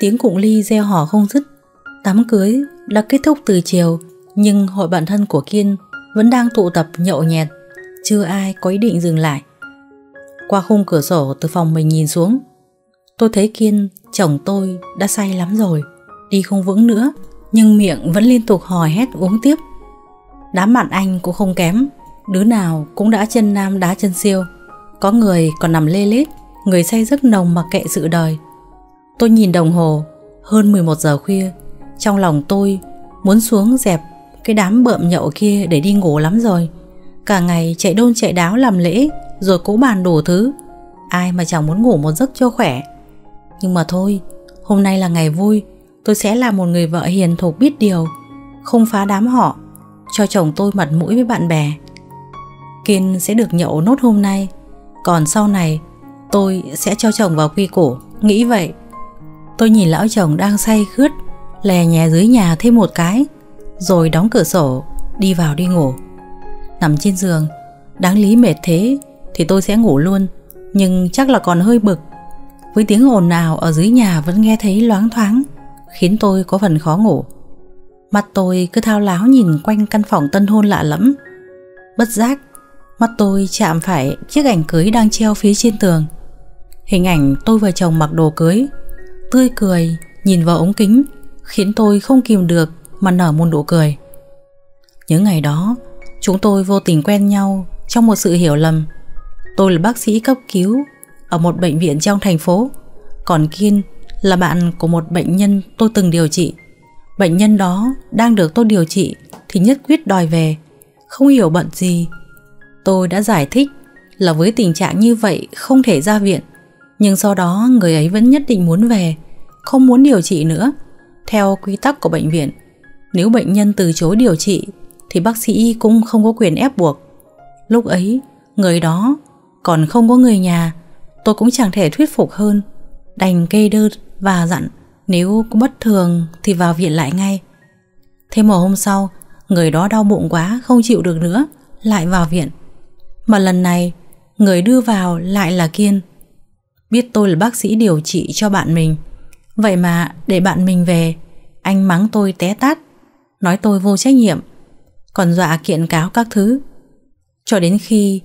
tiếng cụng ly reo hò không dứt. Đám cưới đã kết thúc từ chiều, nhưng hội bạn thân của Kiên vẫn đang tụ tập nhậu nhẹt, chưa ai có ý định dừng lại. Qua khung cửa sổ từ phòng mình nhìn xuống, tôi thấy Kiên, chồng tôi đã say lắm rồi, đi không vững nữa, nhưng miệng vẫn liên tục hò hét uống tiếp. Đám bạn anh cũng không kém, đứa nào cũng đã chân nam đá chân siêu, có người còn nằm lê lết, người say rất nồng mà kệ sự đời. Tôi nhìn đồng hồ Hơn 11 giờ khuya Trong lòng tôi muốn xuống dẹp Cái đám bợm nhậu kia để đi ngủ lắm rồi Cả ngày chạy đôn chạy đáo làm lễ Rồi cố bàn đủ thứ Ai mà chẳng muốn ngủ một giấc cho khỏe Nhưng mà thôi Hôm nay là ngày vui Tôi sẽ là một người vợ hiền thục biết điều Không phá đám họ Cho chồng tôi mặt mũi với bạn bè Kiên sẽ được nhậu nốt hôm nay Còn sau này Tôi sẽ cho chồng vào quy củ Nghĩ vậy Tôi nhìn lão chồng đang say khướt Lè nhè dưới nhà thêm một cái Rồi đóng cửa sổ Đi vào đi ngủ Nằm trên giường Đáng lý mệt thế Thì tôi sẽ ngủ luôn Nhưng chắc là còn hơi bực Với tiếng ồn nào ở dưới nhà vẫn nghe thấy loáng thoáng Khiến tôi có phần khó ngủ Mắt tôi cứ thao láo nhìn quanh căn phòng tân hôn lạ lẫm Bất giác Mắt tôi chạm phải chiếc ảnh cưới đang treo phía trên tường Hình ảnh tôi và chồng mặc đồ cưới tươi cười nhìn vào ống kính khiến tôi không kìm được mà nở một nụ cười. Những ngày đó, chúng tôi vô tình quen nhau trong một sự hiểu lầm. Tôi là bác sĩ cấp cứu ở một bệnh viện trong thành phố, còn Kiên là bạn của một bệnh nhân tôi từng điều trị. Bệnh nhân đó đang được tôi điều trị thì nhất quyết đòi về, không hiểu bận gì. Tôi đã giải thích là với tình trạng như vậy không thể ra viện. Nhưng sau đó người ấy vẫn nhất định muốn về Không muốn điều trị nữa Theo quy tắc của bệnh viện Nếu bệnh nhân từ chối điều trị Thì bác sĩ cũng không có quyền ép buộc Lúc ấy Người đó còn không có người nhà Tôi cũng chẳng thể thuyết phục hơn Đành kê đơn và dặn Nếu có bất thường thì vào viện lại ngay Thế mà hôm sau Người đó đau bụng quá không chịu được nữa Lại vào viện Mà lần này Người đưa vào lại là Kiên Biết tôi là bác sĩ điều trị cho bạn mình Vậy mà để bạn mình về Anh mắng tôi té tát Nói tôi vô trách nhiệm Còn dọa kiện cáo các thứ Cho đến khi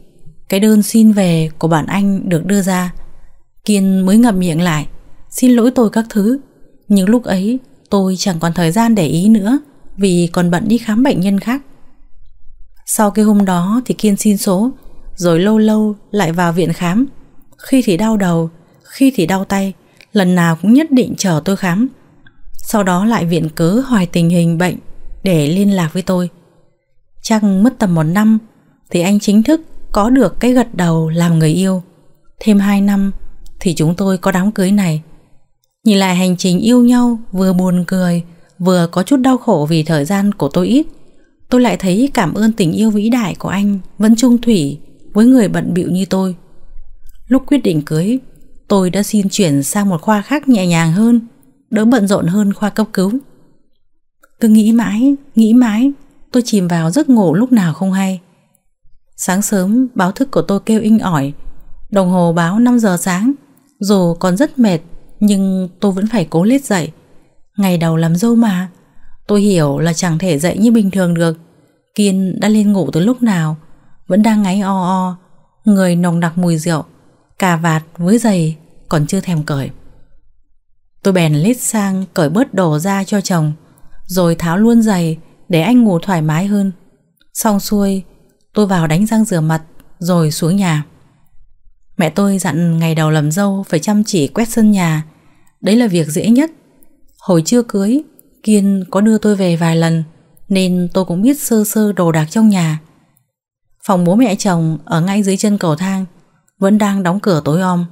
Cái đơn xin về của bạn anh được đưa ra Kiên mới ngậm miệng lại Xin lỗi tôi các thứ Nhưng lúc ấy tôi chẳng còn thời gian để ý nữa Vì còn bận đi khám bệnh nhân khác Sau cái hôm đó thì Kiên xin số Rồi lâu lâu lại vào viện khám khi thì đau đầu Khi thì đau tay Lần nào cũng nhất định chờ tôi khám Sau đó lại viện cớ hoài tình hình bệnh Để liên lạc với tôi Chắc mất tầm một năm Thì anh chính thức có được cái gật đầu làm người yêu Thêm hai năm Thì chúng tôi có đám cưới này Nhìn lại hành trình yêu nhau Vừa buồn cười Vừa có chút đau khổ vì thời gian của tôi ít Tôi lại thấy cảm ơn tình yêu vĩ đại của anh Vẫn trung thủy với người bận bịu như tôi Lúc quyết định cưới, tôi đã xin chuyển sang một khoa khác nhẹ nhàng hơn, đỡ bận rộn hơn khoa cấp cứu. Cứ nghĩ mãi, nghĩ mãi, tôi chìm vào giấc ngủ lúc nào không hay. Sáng sớm, báo thức của tôi kêu inh ỏi, đồng hồ báo 5 giờ sáng, dù còn rất mệt nhưng tôi vẫn phải cố lết dậy. Ngày đầu làm dâu mà, tôi hiểu là chẳng thể dậy như bình thường được. Kiên đã lên ngủ từ lúc nào, vẫn đang ngáy o o, người nồng đặc mùi rượu cà vạt với giày còn chưa thèm cởi. Tôi bèn lết sang cởi bớt đồ ra cho chồng, rồi tháo luôn giày để anh ngủ thoải mái hơn. Xong xuôi, tôi vào đánh răng rửa mặt rồi xuống nhà. Mẹ tôi dặn ngày đầu làm dâu phải chăm chỉ quét sân nhà, đấy là việc dễ nhất. Hồi chưa cưới, Kiên có đưa tôi về vài lần nên tôi cũng biết sơ sơ đồ đạc trong nhà. Phòng bố mẹ chồng ở ngay dưới chân cầu thang vẫn đang đóng cửa tối om.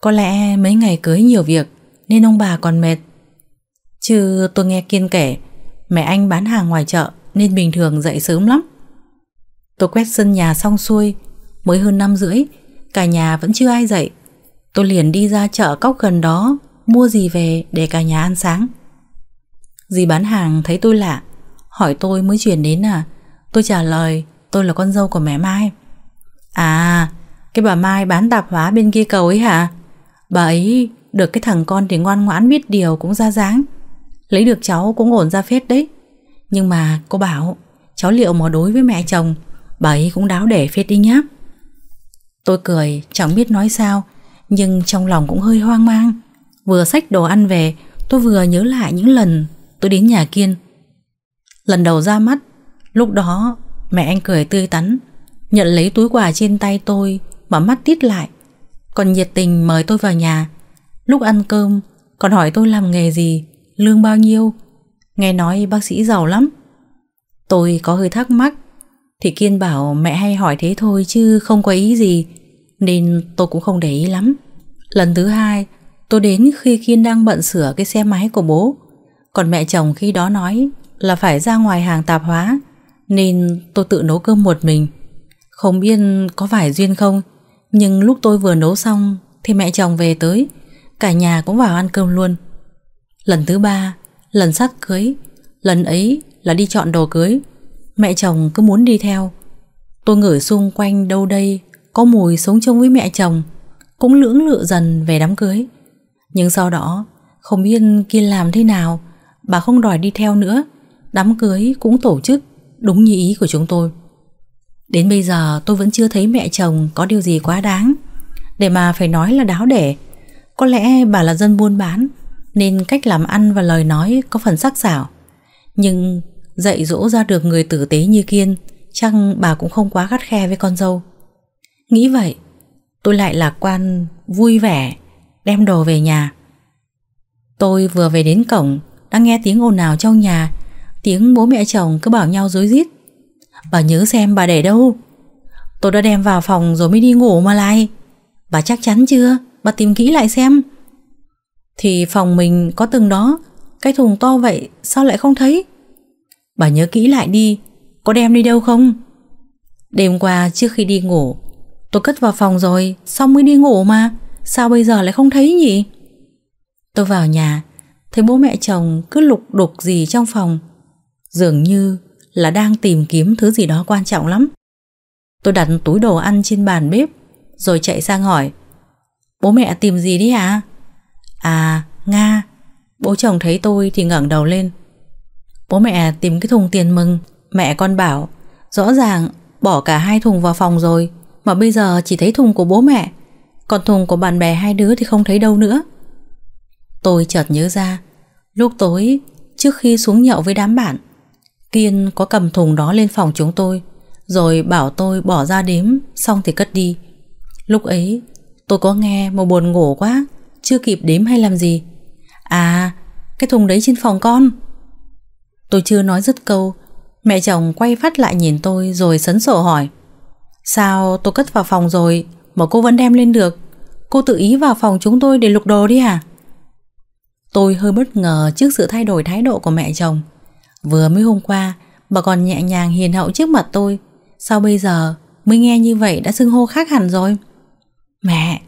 Có lẽ mấy ngày cưới nhiều việc nên ông bà còn mệt. Chứ tôi nghe Kiên kể, mẹ anh bán hàng ngoài chợ nên bình thường dậy sớm lắm. Tôi quét sân nhà xong xuôi, mới hơn năm rưỡi, cả nhà vẫn chưa ai dậy. Tôi liền đi ra chợ cóc gần đó mua gì về để cả nhà ăn sáng. Dì bán hàng thấy tôi lạ, hỏi tôi mới chuyển đến à. Tôi trả lời tôi là con dâu của mẹ Mai. À, cái bà Mai bán tạp hóa bên kia cầu ấy hả? Bà ấy được cái thằng con thì ngoan ngoãn biết điều cũng ra dáng. Lấy được cháu cũng ổn ra phết đấy. Nhưng mà cô bảo cháu liệu mà đối với mẹ chồng bà ấy cũng đáo để phết đi nhá. Tôi cười chẳng biết nói sao nhưng trong lòng cũng hơi hoang mang. Vừa xách đồ ăn về tôi vừa nhớ lại những lần tôi đến nhà Kiên. Lần đầu ra mắt lúc đó mẹ anh cười tươi tắn nhận lấy túi quà trên tay tôi mà mắt tít lại Còn nhiệt tình mời tôi vào nhà Lúc ăn cơm Còn hỏi tôi làm nghề gì Lương bao nhiêu Nghe nói bác sĩ giàu lắm Tôi có hơi thắc mắc Thì Kiên bảo mẹ hay hỏi thế thôi chứ không có ý gì Nên tôi cũng không để ý lắm Lần thứ hai Tôi đến khi Kiên đang bận sửa cái xe máy của bố Còn mẹ chồng khi đó nói Là phải ra ngoài hàng tạp hóa Nên tôi tự nấu cơm một mình Không biết có phải duyên không nhưng lúc tôi vừa nấu xong Thì mẹ chồng về tới Cả nhà cũng vào ăn cơm luôn Lần thứ ba, lần sắt cưới Lần ấy là đi chọn đồ cưới Mẹ chồng cứ muốn đi theo Tôi ngửi xung quanh đâu đây Có mùi sống chung với mẹ chồng Cũng lưỡng lự dần về đám cưới Nhưng sau đó Không biết kia làm thế nào Bà không đòi đi theo nữa Đám cưới cũng tổ chức Đúng như ý của chúng tôi Đến bây giờ tôi vẫn chưa thấy mẹ chồng có điều gì quá đáng Để mà phải nói là đáo để Có lẽ bà là dân buôn bán Nên cách làm ăn và lời nói có phần sắc sảo Nhưng dạy dỗ ra được người tử tế như Kiên Chăng bà cũng không quá gắt khe với con dâu Nghĩ vậy Tôi lại lạc quan vui vẻ Đem đồ về nhà Tôi vừa về đến cổng Đang nghe tiếng ồn ào trong nhà Tiếng bố mẹ chồng cứ bảo nhau dối rít Bà nhớ xem bà để đâu Tôi đã đem vào phòng rồi mới đi ngủ mà lại Bà chắc chắn chưa Bà tìm kỹ lại xem Thì phòng mình có từng đó Cái thùng to vậy sao lại không thấy Bà nhớ kỹ lại đi Có đem đi đâu không Đêm qua trước khi đi ngủ Tôi cất vào phòng rồi Xong mới đi ngủ mà Sao bây giờ lại không thấy nhỉ Tôi vào nhà Thấy bố mẹ chồng cứ lục đục gì trong phòng Dường như là đang tìm kiếm thứ gì đó quan trọng lắm. Tôi đặt túi đồ ăn trên bàn bếp, rồi chạy sang hỏi. Bố mẹ tìm gì đấy à? À, Nga. Bố chồng thấy tôi thì ngẩng đầu lên. Bố mẹ tìm cái thùng tiền mừng, mẹ con bảo. Rõ ràng bỏ cả hai thùng vào phòng rồi, mà bây giờ chỉ thấy thùng của bố mẹ. Còn thùng của bạn bè hai đứa thì không thấy đâu nữa. Tôi chợt nhớ ra, lúc tối, trước khi xuống nhậu với đám bạn, Kiên có cầm thùng đó lên phòng chúng tôi Rồi bảo tôi bỏ ra đếm Xong thì cất đi Lúc ấy tôi có nghe mà buồn ngủ quá Chưa kịp đếm hay làm gì À cái thùng đấy trên phòng con Tôi chưa nói dứt câu Mẹ chồng quay phát lại nhìn tôi Rồi sấn sổ hỏi Sao tôi cất vào phòng rồi Mà cô vẫn đem lên được Cô tự ý vào phòng chúng tôi để lục đồ đi à Tôi hơi bất ngờ trước sự thay đổi thái độ của mẹ chồng Vừa mới hôm qua Bà còn nhẹ nhàng hiền hậu trước mặt tôi Sao bây giờ mới nghe như vậy Đã xưng hô khác hẳn rồi Mẹ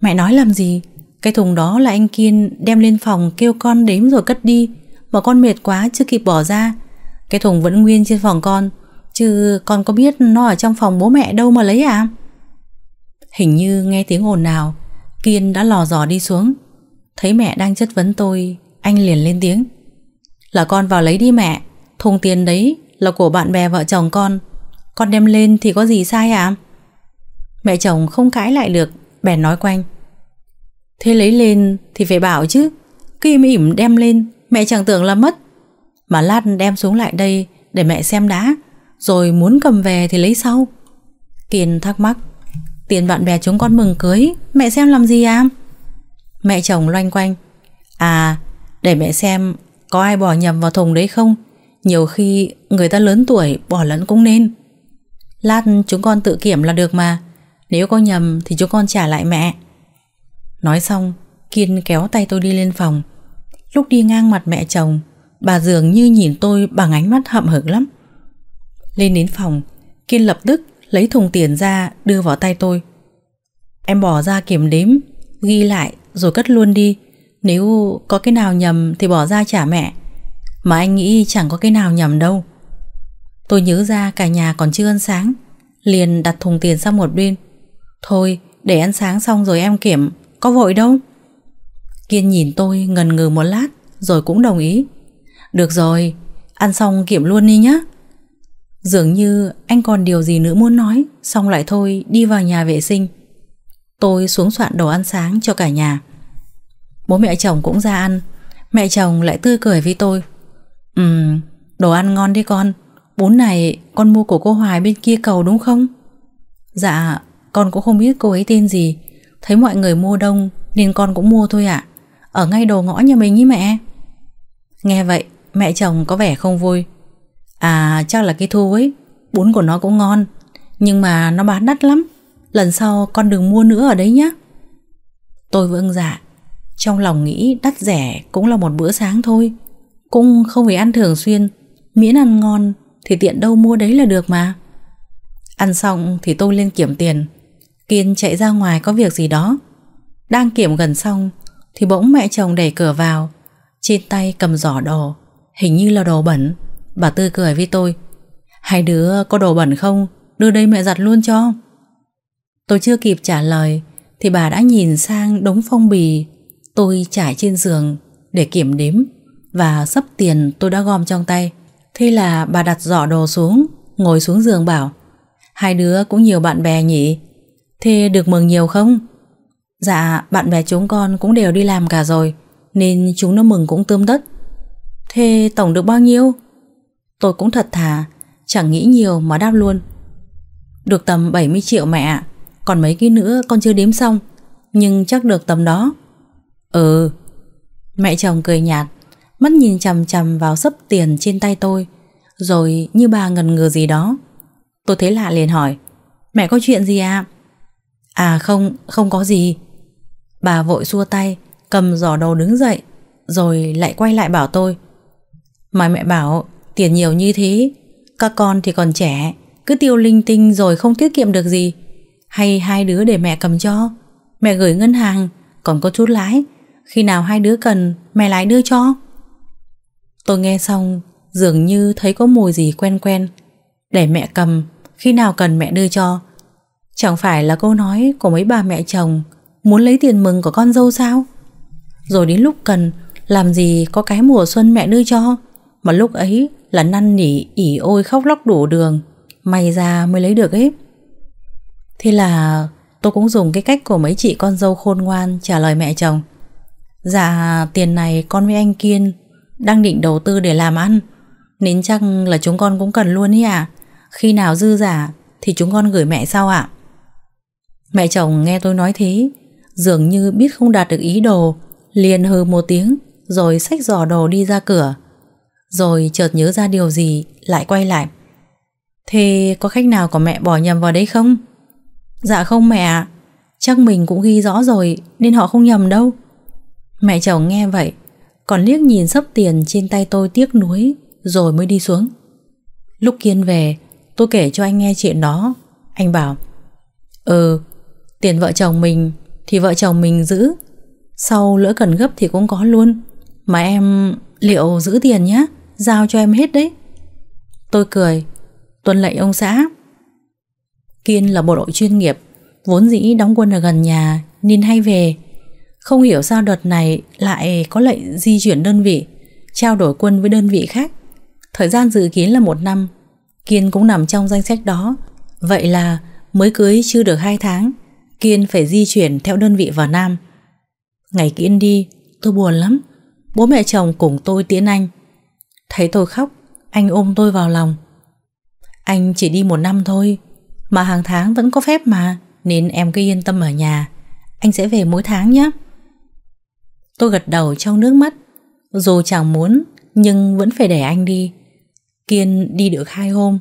Mẹ nói làm gì Cái thùng đó là anh Kiên đem lên phòng Kêu con đếm rồi cất đi Mà con mệt quá chưa kịp bỏ ra Cái thùng vẫn nguyên trên phòng con Chứ con có biết nó ở trong phòng bố mẹ đâu mà lấy à Hình như nghe tiếng ồn nào Kiên đã lò dò đi xuống Thấy mẹ đang chất vấn tôi Anh liền lên tiếng là con vào lấy đi mẹ Thùng tiền đấy là của bạn bè vợ chồng con Con đem lên thì có gì sai à Mẹ chồng không cãi lại được Bèn nói quanh Thế lấy lên thì phải bảo chứ Kim ỉm đem lên Mẹ chẳng tưởng là mất Mà lát đem xuống lại đây để mẹ xem đã Rồi muốn cầm về thì lấy sau Kiên thắc mắc Tiền bạn bè chúng con mừng cưới Mẹ xem làm gì à Mẹ chồng loanh quanh À để mẹ xem có ai bỏ nhầm vào thùng đấy không Nhiều khi người ta lớn tuổi Bỏ lẫn cũng nên Lát chúng con tự kiểm là được mà Nếu có nhầm thì chúng con trả lại mẹ Nói xong Kiên kéo tay tôi đi lên phòng Lúc đi ngang mặt mẹ chồng Bà dường như nhìn tôi bằng ánh mắt hậm hực lắm Lên đến phòng Kiên lập tức lấy thùng tiền ra Đưa vào tay tôi Em bỏ ra kiểm đếm Ghi lại rồi cất luôn đi nếu có cái nào nhầm thì bỏ ra trả mẹ Mà anh nghĩ chẳng có cái nào nhầm đâu Tôi nhớ ra cả nhà còn chưa ăn sáng Liền đặt thùng tiền sang một bên Thôi để ăn sáng xong rồi em kiểm Có vội đâu Kiên nhìn tôi ngần ngừ một lát Rồi cũng đồng ý Được rồi Ăn xong kiểm luôn đi nhé Dường như anh còn điều gì nữa muốn nói Xong lại thôi đi vào nhà vệ sinh Tôi xuống soạn đồ ăn sáng cho cả nhà Bố mẹ chồng cũng ra ăn Mẹ chồng lại tươi cười với tôi Ừm, đồ ăn ngon đi con Bún này con mua của cô Hoài bên kia cầu đúng không? Dạ, con cũng không biết cô ấy tên gì Thấy mọi người mua đông Nên con cũng mua thôi ạ Ở ngay đầu ngõ nhà mình ý mẹ Nghe vậy, mẹ chồng có vẻ không vui À, chắc là cái thu ấy Bún của nó cũng ngon Nhưng mà nó bán đắt lắm Lần sau con đừng mua nữa ở đấy nhé Tôi vâng dạ trong lòng nghĩ đắt rẻ cũng là một bữa sáng thôi Cũng không phải ăn thường xuyên Miễn ăn ngon thì tiện đâu mua đấy là được mà Ăn xong thì tôi lên kiểm tiền Kiên chạy ra ngoài có việc gì đó Đang kiểm gần xong Thì bỗng mẹ chồng đẩy cửa vào Trên tay cầm giỏ đồ Hình như là đồ bẩn Bà tươi cười với tôi Hai đứa có đồ bẩn không Đưa đây mẹ giặt luôn cho Tôi chưa kịp trả lời Thì bà đã nhìn sang đống phong bì Tôi trải trên giường để kiểm đếm và sắp tiền tôi đã gom trong tay. Thế là bà đặt giỏ đồ xuống, ngồi xuống giường bảo Hai đứa cũng nhiều bạn bè nhỉ? Thế được mừng nhiều không? Dạ, bạn bè chúng con cũng đều đi làm cả rồi Nên chúng nó mừng cũng tươm tất. Thế tổng được bao nhiêu? Tôi cũng thật thà Chẳng nghĩ nhiều mà đáp luôn Được tầm 70 triệu mẹ Còn mấy cái nữa con chưa đếm xong Nhưng chắc được tầm đó Ừ Mẹ chồng cười nhạt Mắt nhìn chằm chằm vào sấp tiền trên tay tôi Rồi như bà ngần ngừ gì đó Tôi thấy lạ liền hỏi Mẹ có chuyện gì ạ à? à không, không có gì Bà vội xua tay Cầm giỏ đồ đứng dậy Rồi lại quay lại bảo tôi Mà mẹ bảo tiền nhiều như thế Các con thì còn trẻ Cứ tiêu linh tinh rồi không tiết kiệm được gì Hay hai đứa để mẹ cầm cho Mẹ gửi ngân hàng Còn có chút lãi khi nào hai đứa cần mẹ lại đưa cho Tôi nghe xong Dường như thấy có mùi gì quen quen Để mẹ cầm Khi nào cần mẹ đưa cho Chẳng phải là câu nói của mấy bà mẹ chồng Muốn lấy tiền mừng của con dâu sao Rồi đến lúc cần Làm gì có cái mùa xuân mẹ đưa cho Mà lúc ấy là năn nỉ ỉ ôi khóc lóc đủ đường May ra mới lấy được ấy Thế là tôi cũng dùng cái cách của mấy chị con dâu khôn ngoan trả lời mẹ chồng Dạ tiền này con với anh Kiên Đang định đầu tư để làm ăn Nên chắc là chúng con cũng cần luôn ý ạ à? Khi nào dư giả Thì chúng con gửi mẹ sau ạ Mẹ chồng nghe tôi nói thế Dường như biết không đạt được ý đồ Liền hừ một tiếng Rồi xách giỏ đồ đi ra cửa Rồi chợt nhớ ra điều gì Lại quay lại Thế có khách nào của mẹ bỏ nhầm vào đấy không? Dạ không mẹ Chắc mình cũng ghi rõ rồi Nên họ không nhầm đâu Mẹ chồng nghe vậy Còn liếc nhìn sấp tiền trên tay tôi tiếc nuối Rồi mới đi xuống Lúc Kiên về Tôi kể cho anh nghe chuyện đó Anh bảo Ừ tiền vợ chồng mình Thì vợ chồng mình giữ Sau lỡ cần gấp thì cũng có luôn Mà em liệu giữ tiền nhé Giao cho em hết đấy Tôi cười Tuân lệnh ông xã Kiên là bộ đội chuyên nghiệp Vốn dĩ đóng quân ở gần nhà Nên hay về không hiểu sao đợt này lại có lệnh di chuyển đơn vị, trao đổi quân với đơn vị khác. Thời gian dự kiến là một năm, Kiên cũng nằm trong danh sách đó. Vậy là mới cưới chưa được hai tháng, Kiên phải di chuyển theo đơn vị vào Nam. Ngày Kiên đi, tôi buồn lắm. Bố mẹ chồng cùng tôi tiễn anh. Thấy tôi khóc, anh ôm tôi vào lòng. Anh chỉ đi một năm thôi, mà hàng tháng vẫn có phép mà, nên em cứ yên tâm ở nhà. Anh sẽ về mỗi tháng nhé. Tôi gật đầu trong nước mắt Dù chẳng muốn Nhưng vẫn phải để anh đi Kiên đi được hai hôm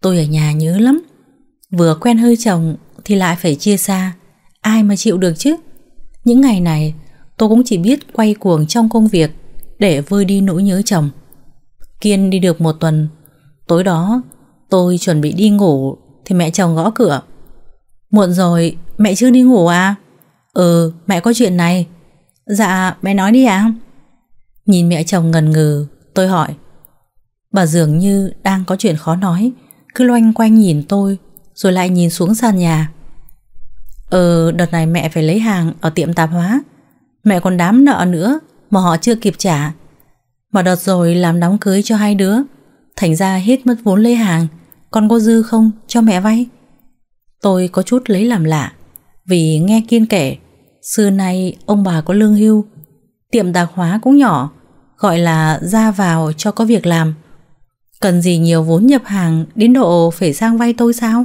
Tôi ở nhà nhớ lắm Vừa quen hơi chồng thì lại phải chia xa Ai mà chịu được chứ Những ngày này tôi cũng chỉ biết quay cuồng trong công việc Để vơi đi nỗi nhớ chồng Kiên đi được một tuần Tối đó tôi chuẩn bị đi ngủ Thì mẹ chồng gõ cửa Muộn rồi mẹ chưa đi ngủ à Ừ mẹ có chuyện này Dạ mẹ nói đi ạ à? Nhìn mẹ chồng ngần ngừ Tôi hỏi Bà dường như đang có chuyện khó nói Cứ loanh quanh nhìn tôi Rồi lại nhìn xuống sàn nhà Ờ đợt này mẹ phải lấy hàng Ở tiệm tạp hóa Mẹ còn đám nợ nữa Mà họ chưa kịp trả Mà đợt rồi làm đám cưới cho hai đứa Thành ra hết mất vốn lấy hàng Con có dư không cho mẹ vay Tôi có chút lấy làm lạ Vì nghe Kiên kể Xưa nay ông bà có lương hưu Tiệm tạp hóa cũng nhỏ Gọi là ra vào cho có việc làm Cần gì nhiều vốn nhập hàng Đến độ phải sang vay tôi sao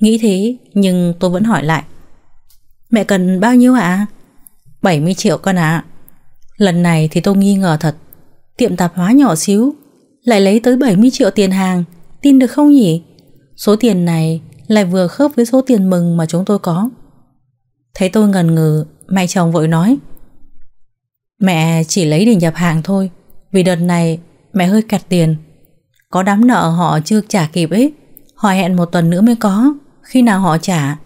Nghĩ thế nhưng tôi vẫn hỏi lại Mẹ cần bao nhiêu ạ à? 70 triệu con ạ à. Lần này thì tôi nghi ngờ thật Tiệm tạp hóa nhỏ xíu Lại lấy tới 70 triệu tiền hàng Tin được không nhỉ Số tiền này lại vừa khớp với số tiền mừng mà chúng tôi có Thấy tôi ngần ngừ Mẹ chồng vội nói Mẹ chỉ lấy để nhập hàng thôi Vì đợt này mẹ hơi kẹt tiền Có đám nợ họ chưa trả kịp ấy Họ hẹn một tuần nữa mới có Khi nào họ trả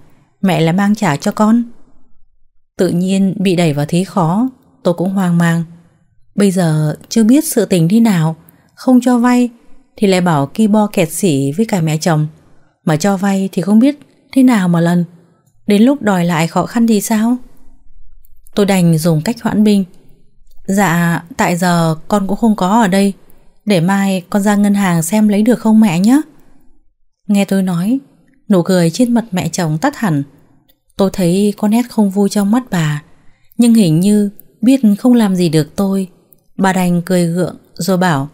Mẹ lại mang trả cho con Tự nhiên bị đẩy vào thế khó Tôi cũng hoang mang Bây giờ chưa biết sự tình thế nào Không cho vay Thì lại bảo ki bo kẹt xỉ với cả mẹ chồng Mà cho vay thì không biết Thế nào mà lần Đến lúc đòi lại khó khăn thì sao Tôi đành dùng cách hoãn binh Dạ tại giờ con cũng không có ở đây Để mai con ra ngân hàng xem lấy được không mẹ nhé Nghe tôi nói Nụ cười trên mặt mẹ chồng tắt hẳn Tôi thấy con nét không vui trong mắt bà Nhưng hình như biết không làm gì được tôi Bà đành cười gượng rồi bảo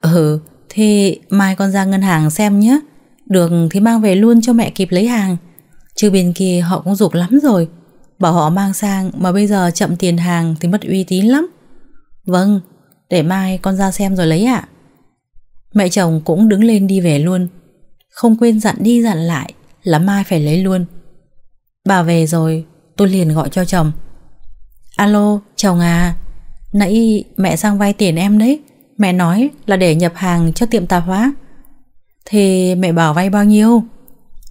Ừ thì mai con ra ngân hàng xem nhé Được thì mang về luôn cho mẹ kịp lấy hàng Chứ bên kia họ cũng dục lắm rồi Bảo họ mang sang mà bây giờ chậm tiền hàng thì mất uy tín lắm Vâng, để mai con ra xem rồi lấy ạ Mẹ chồng cũng đứng lên đi về luôn Không quên dặn đi dặn lại là mai phải lấy luôn Bà về rồi tôi liền gọi cho chồng Alo, chồng à Nãy mẹ sang vay tiền em đấy Mẹ nói là để nhập hàng cho tiệm tạp hóa Thì mẹ bảo vay bao nhiêu?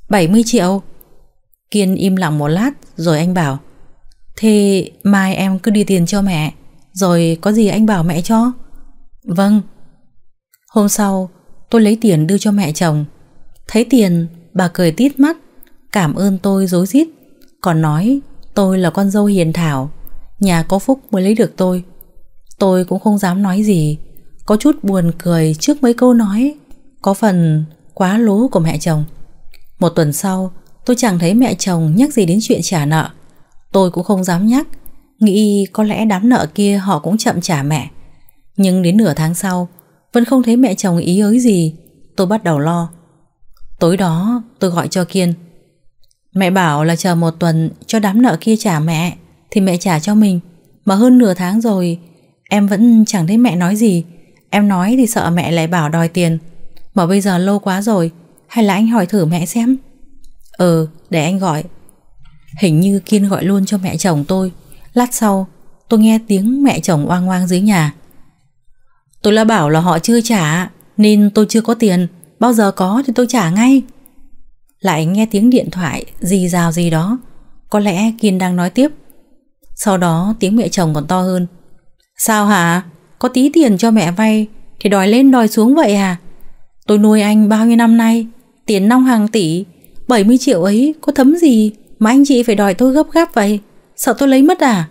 70 triệu Kiên im lặng một lát rồi anh bảo Thế mai em cứ đi tiền cho mẹ Rồi có gì anh bảo mẹ cho Vâng Hôm sau tôi lấy tiền đưa cho mẹ chồng Thấy tiền bà cười tít mắt Cảm ơn tôi dối rít Còn nói tôi là con dâu hiền thảo Nhà có phúc mới lấy được tôi Tôi cũng không dám nói gì Có chút buồn cười trước mấy câu nói Có phần quá lố của mẹ chồng Một tuần sau Tôi chẳng thấy mẹ chồng nhắc gì đến chuyện trả nợ Tôi cũng không dám nhắc Nghĩ có lẽ đám nợ kia họ cũng chậm trả mẹ Nhưng đến nửa tháng sau Vẫn không thấy mẹ chồng ý ới gì Tôi bắt đầu lo Tối đó tôi gọi cho Kiên Mẹ bảo là chờ một tuần Cho đám nợ kia trả mẹ Thì mẹ trả cho mình Mà hơn nửa tháng rồi Em vẫn chẳng thấy mẹ nói gì Em nói thì sợ mẹ lại bảo đòi tiền Mà bây giờ lâu quá rồi Hay là anh hỏi thử mẹ xem Ờ để anh gọi Hình như Kiên gọi luôn cho mẹ chồng tôi Lát sau tôi nghe tiếng mẹ chồng oang oang dưới nhà Tôi đã bảo là họ chưa trả Nên tôi chưa có tiền Bao giờ có thì tôi trả ngay Lại nghe tiếng điện thoại Gì rào gì đó Có lẽ Kiên đang nói tiếp Sau đó tiếng mẹ chồng còn to hơn Sao hả Có tí tiền cho mẹ vay Thì đòi lên đòi xuống vậy à Tôi nuôi anh bao nhiêu năm nay Tiền nong hàng tỷ 70 triệu ấy có thấm gì mà anh chị phải đòi tôi gấp gáp vậy? Sợ tôi lấy mất à?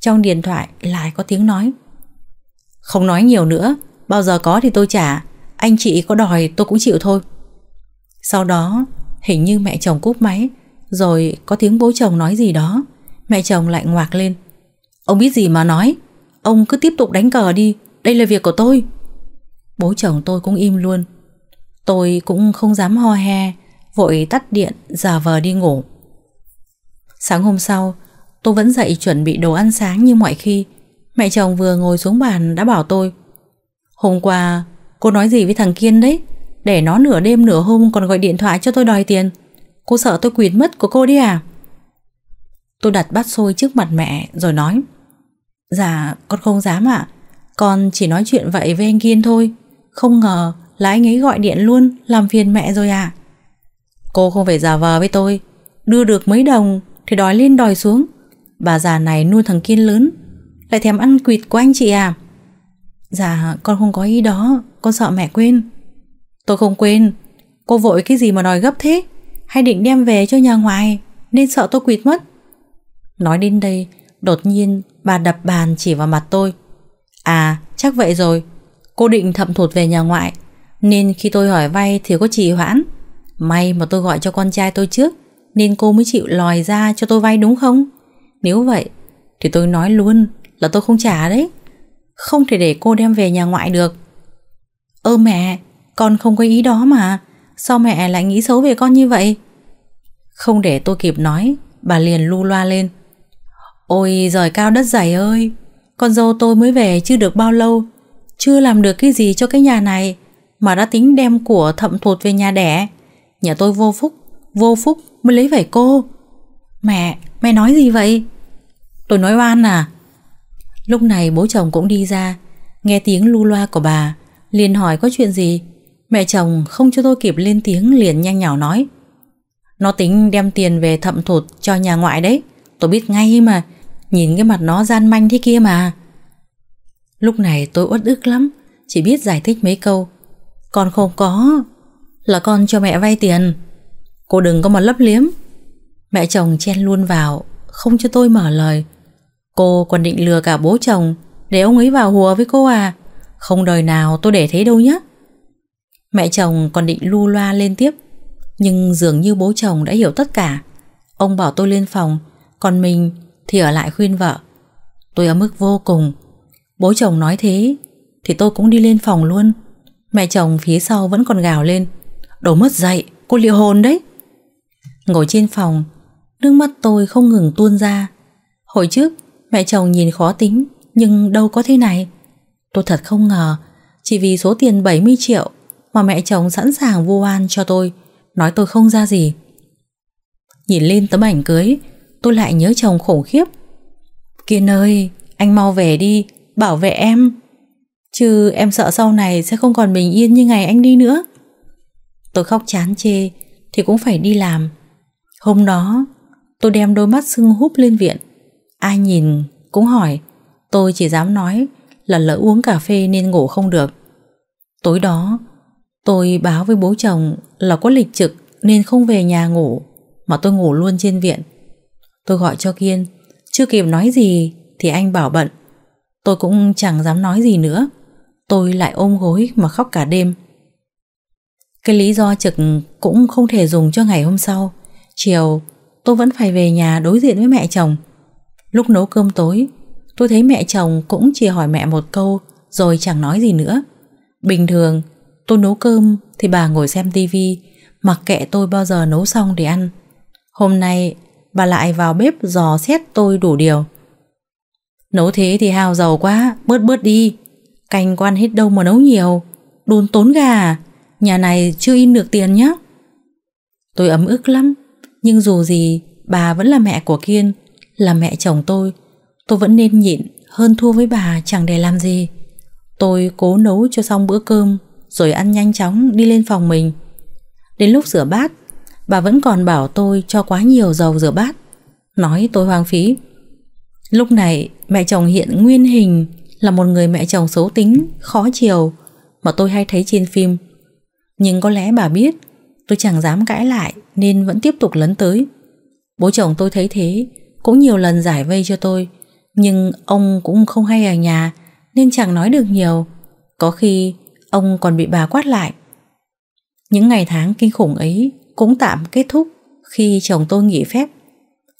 Trong điện thoại lại có tiếng nói. Không nói nhiều nữa, bao giờ có thì tôi trả, anh chị có đòi tôi cũng chịu thôi. Sau đó, hình như mẹ chồng cúp máy, rồi có tiếng bố chồng nói gì đó, mẹ chồng lại ngoạc lên. Ông biết gì mà nói, ông cứ tiếp tục đánh cờ đi, đây là việc của tôi. Bố chồng tôi cũng im luôn. Tôi cũng không dám ho he, Vội tắt điện Giả vờ đi ngủ Sáng hôm sau Tôi vẫn dậy chuẩn bị đồ ăn sáng như mọi khi Mẹ chồng vừa ngồi xuống bàn đã bảo tôi Hôm qua Cô nói gì với thằng Kiên đấy Để nó nửa đêm nửa hôm còn gọi điện thoại cho tôi đòi tiền Cô sợ tôi quỵt mất của cô đi à Tôi đặt bát xôi trước mặt mẹ rồi nói Dạ con không dám ạ Con chỉ nói chuyện vậy với anh Kiên thôi Không ngờ là anh ấy gọi điện luôn Làm phiền mẹ rồi à Cô không phải giả vờ với tôi Đưa được mấy đồng thì đòi lên đòi xuống Bà già này nuôi thằng Kiên lớn Lại thèm ăn quỵt của anh chị à Dạ con không có ý đó Con sợ mẹ quên Tôi không quên Cô vội cái gì mà đòi gấp thế Hay định đem về cho nhà ngoài Nên sợ tôi quỵt mất Nói đến đây Đột nhiên bà đập bàn chỉ vào mặt tôi À chắc vậy rồi Cô định thậm thụt về nhà ngoại Nên khi tôi hỏi vay thì có trì hoãn May mà tôi gọi cho con trai tôi trước Nên cô mới chịu lòi ra cho tôi vay đúng không Nếu vậy Thì tôi nói luôn là tôi không trả đấy Không thể để cô đem về nhà ngoại được Ơ mẹ Con không có ý đó mà Sao mẹ lại nghĩ xấu về con như vậy Không để tôi kịp nói Bà liền lu loa lên Ôi giời cao đất dày ơi Con dâu tôi mới về chưa được bao lâu Chưa làm được cái gì cho cái nhà này Mà đã tính đem của thậm thuộc về nhà đẻ nhà tôi vô phúc, vô phúc mới lấy phải cô. Mẹ, mẹ nói gì vậy? Tôi nói oan à? Lúc này bố chồng cũng đi ra, nghe tiếng lu loa của bà, liền hỏi có chuyện gì. Mẹ chồng không cho tôi kịp lên tiếng liền nhanh nhảu nói. Nó tính đem tiền về thậm thụt cho nhà ngoại đấy, tôi biết ngay mà, nhìn cái mặt nó gian manh thế kia mà. Lúc này tôi uất ức lắm, chỉ biết giải thích mấy câu. Con không có, là con cho mẹ vay tiền Cô đừng có mà lấp liếm Mẹ chồng chen luôn vào Không cho tôi mở lời Cô còn định lừa cả bố chồng Để ông ấy vào hùa với cô à Không đời nào tôi để thế đâu nhé Mẹ chồng còn định lu loa lên tiếp Nhưng dường như bố chồng đã hiểu tất cả Ông bảo tôi lên phòng Còn mình thì ở lại khuyên vợ Tôi ở mức vô cùng Bố chồng nói thế Thì tôi cũng đi lên phòng luôn Mẹ chồng phía sau vẫn còn gào lên đổ mất dạy, cô liệu hồn đấy. Ngồi trên phòng, nước mắt tôi không ngừng tuôn ra. Hồi trước, mẹ chồng nhìn khó tính, nhưng đâu có thế này. Tôi thật không ngờ, chỉ vì số tiền 70 triệu mà mẹ chồng sẵn sàng vô an cho tôi, nói tôi không ra gì. Nhìn lên tấm ảnh cưới, tôi lại nhớ chồng khổ khiếp. Kiên ơi, anh mau về đi, bảo vệ em. Chứ em sợ sau này sẽ không còn bình yên như ngày anh đi nữa. Tôi khóc chán chê Thì cũng phải đi làm Hôm đó tôi đem đôi mắt sưng húp lên viện Ai nhìn cũng hỏi Tôi chỉ dám nói là lỡ uống cà phê nên ngủ không được Tối đó Tôi báo với bố chồng là có lịch trực nên không về nhà ngủ Mà tôi ngủ luôn trên viện Tôi gọi cho Kiên Chưa kịp nói gì thì anh bảo bận Tôi cũng chẳng dám nói gì nữa Tôi lại ôm gối mà khóc cả đêm cái lý do trực cũng không thể dùng cho ngày hôm sau Chiều tôi vẫn phải về nhà đối diện với mẹ chồng Lúc nấu cơm tối Tôi thấy mẹ chồng cũng chỉ hỏi mẹ một câu Rồi chẳng nói gì nữa Bình thường tôi nấu cơm Thì bà ngồi xem tivi Mặc kệ tôi bao giờ nấu xong để ăn Hôm nay bà lại vào bếp dò xét tôi đủ điều Nấu thế thì hao dầu quá Bớt bớt đi Canh quan hết đâu mà nấu nhiều Đun tốn gà à nhà này chưa in được tiền nhé. Tôi ấm ức lắm, nhưng dù gì bà vẫn là mẹ của Kiên, là mẹ chồng tôi. Tôi vẫn nên nhịn hơn thua với bà chẳng để làm gì. Tôi cố nấu cho xong bữa cơm rồi ăn nhanh chóng đi lên phòng mình. Đến lúc rửa bát, bà vẫn còn bảo tôi cho quá nhiều dầu rửa bát, nói tôi hoang phí. Lúc này mẹ chồng hiện nguyên hình là một người mẹ chồng xấu tính, khó chiều mà tôi hay thấy trên phim. Nhưng có lẽ bà biết Tôi chẳng dám cãi lại Nên vẫn tiếp tục lấn tới Bố chồng tôi thấy thế Cũng nhiều lần giải vây cho tôi Nhưng ông cũng không hay ở nhà Nên chẳng nói được nhiều Có khi ông còn bị bà quát lại Những ngày tháng kinh khủng ấy Cũng tạm kết thúc Khi chồng tôi nghỉ phép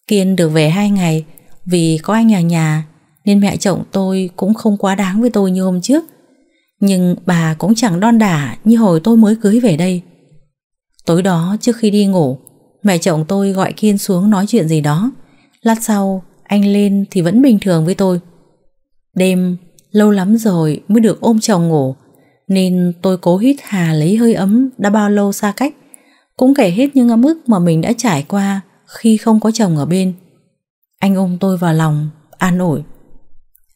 Kiên được về hai ngày Vì có anh ở nhà Nên mẹ chồng tôi cũng không quá đáng với tôi như hôm trước nhưng bà cũng chẳng đon đả như hồi tôi mới cưới về đây Tối đó trước khi đi ngủ Mẹ chồng tôi gọi Kiên xuống nói chuyện gì đó Lát sau anh lên thì vẫn bình thường với tôi Đêm lâu lắm rồi mới được ôm chồng ngủ Nên tôi cố hít hà lấy hơi ấm đã bao lâu xa cách Cũng kể hết những ấm ức mà mình đã trải qua khi không có chồng ở bên Anh ôm tôi vào lòng, an ủi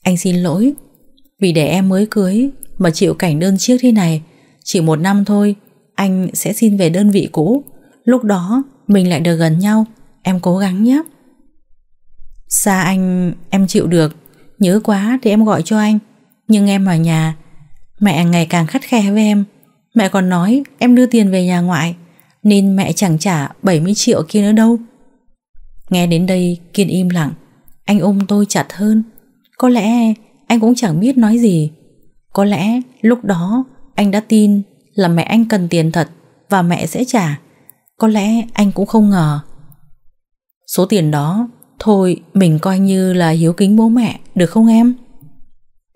Anh xin lỗi vì để em mới cưới mà chịu cảnh đơn chiếc thế này Chỉ một năm thôi Anh sẽ xin về đơn vị cũ Lúc đó mình lại được gần nhau Em cố gắng nhé Xa anh em chịu được Nhớ quá thì em gọi cho anh Nhưng em ở nhà Mẹ ngày càng khắt khe với em Mẹ còn nói em đưa tiền về nhà ngoại Nên mẹ chẳng trả 70 triệu kia nữa đâu Nghe đến đây Kiên im lặng Anh ôm tôi chặt hơn Có lẽ anh cũng chẳng biết nói gì có lẽ lúc đó anh đã tin là mẹ anh cần tiền thật và mẹ sẽ trả. Có lẽ anh cũng không ngờ. Số tiền đó, thôi mình coi như là hiếu kính bố mẹ, được không em?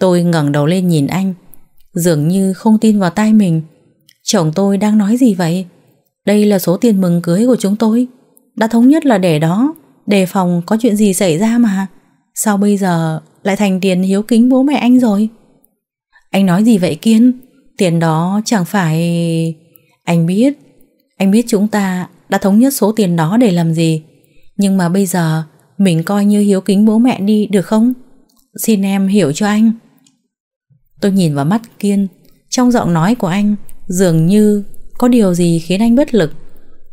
Tôi ngẩng đầu lên nhìn anh, dường như không tin vào tai mình. Chồng tôi đang nói gì vậy? Đây là số tiền mừng cưới của chúng tôi. Đã thống nhất là để đó, đề phòng có chuyện gì xảy ra mà. Sao bây giờ lại thành tiền hiếu kính bố mẹ anh rồi? Anh nói gì vậy Kiên? Tiền đó chẳng phải... Anh biết, anh biết chúng ta đã thống nhất số tiền đó để làm gì. Nhưng mà bây giờ mình coi như hiếu kính bố mẹ đi được không? Xin em hiểu cho anh. Tôi nhìn vào mắt Kiên, trong giọng nói của anh dường như có điều gì khiến anh bất lực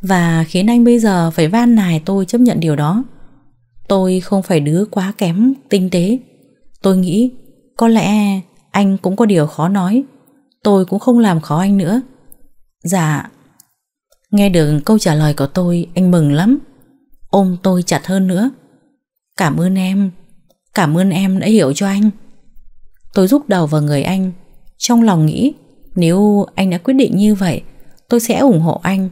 và khiến anh bây giờ phải van nài tôi chấp nhận điều đó. Tôi không phải đứa quá kém tinh tế. Tôi nghĩ có lẽ anh cũng có điều khó nói Tôi cũng không làm khó anh nữa Dạ Nghe được câu trả lời của tôi Anh mừng lắm Ôm tôi chặt hơn nữa Cảm ơn em Cảm ơn em đã hiểu cho anh Tôi rúc đầu vào người anh Trong lòng nghĩ Nếu anh đã quyết định như vậy Tôi sẽ ủng hộ anh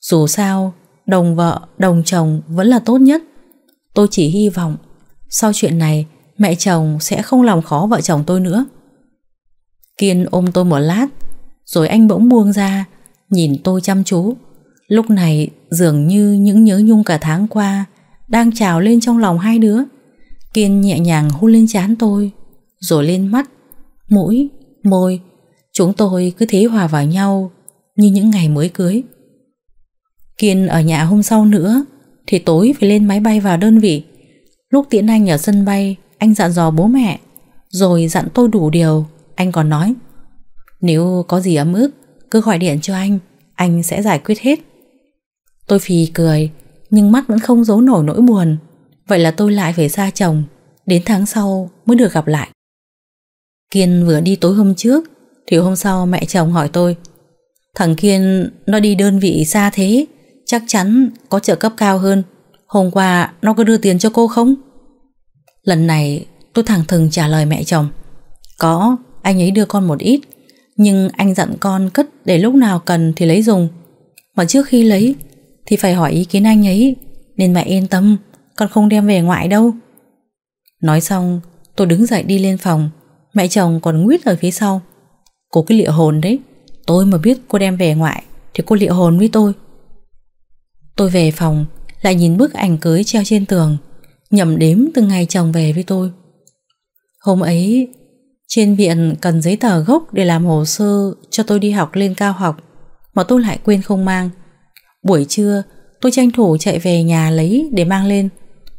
Dù sao Đồng vợ, đồng chồng vẫn là tốt nhất Tôi chỉ hy vọng Sau chuyện này Mẹ chồng sẽ không làm khó vợ chồng tôi nữa Kiên ôm tôi một lát Rồi anh bỗng buông ra Nhìn tôi chăm chú Lúc này dường như những nhớ nhung cả tháng qua Đang trào lên trong lòng hai đứa Kiên nhẹ nhàng hôn lên trán tôi Rồi lên mắt Mũi, môi Chúng tôi cứ thế hòa vào nhau Như những ngày mới cưới Kiên ở nhà hôm sau nữa Thì tối phải lên máy bay vào đơn vị Lúc tiễn anh ở sân bay Anh dặn dò bố mẹ Rồi dặn tôi đủ điều anh còn nói Nếu có gì ấm ức Cứ gọi điện cho anh Anh sẽ giải quyết hết Tôi phì cười Nhưng mắt vẫn không giấu nổi nỗi buồn Vậy là tôi lại về xa chồng Đến tháng sau mới được gặp lại Kiên vừa đi tối hôm trước Thì hôm sau mẹ chồng hỏi tôi Thằng Kiên nó đi đơn vị xa thế Chắc chắn có trợ cấp cao hơn Hôm qua nó có đưa tiền cho cô không? Lần này tôi thẳng thừng trả lời mẹ chồng Có anh ấy đưa con một ít Nhưng anh dặn con cất để lúc nào cần thì lấy dùng Mà trước khi lấy Thì phải hỏi ý kiến anh ấy Nên mẹ yên tâm Con không đem về ngoại đâu Nói xong tôi đứng dậy đi lên phòng Mẹ chồng còn nguyết ở phía sau Cô cái liệu hồn đấy Tôi mà biết cô đem về ngoại Thì cô liệu hồn với tôi Tôi về phòng Lại nhìn bức ảnh cưới treo trên tường Nhầm đếm từng ngày chồng về với tôi Hôm ấy trên viện cần giấy tờ gốc để làm hồ sơ cho tôi đi học lên cao học mà tôi lại quên không mang. Buổi trưa tôi tranh thủ chạy về nhà lấy để mang lên.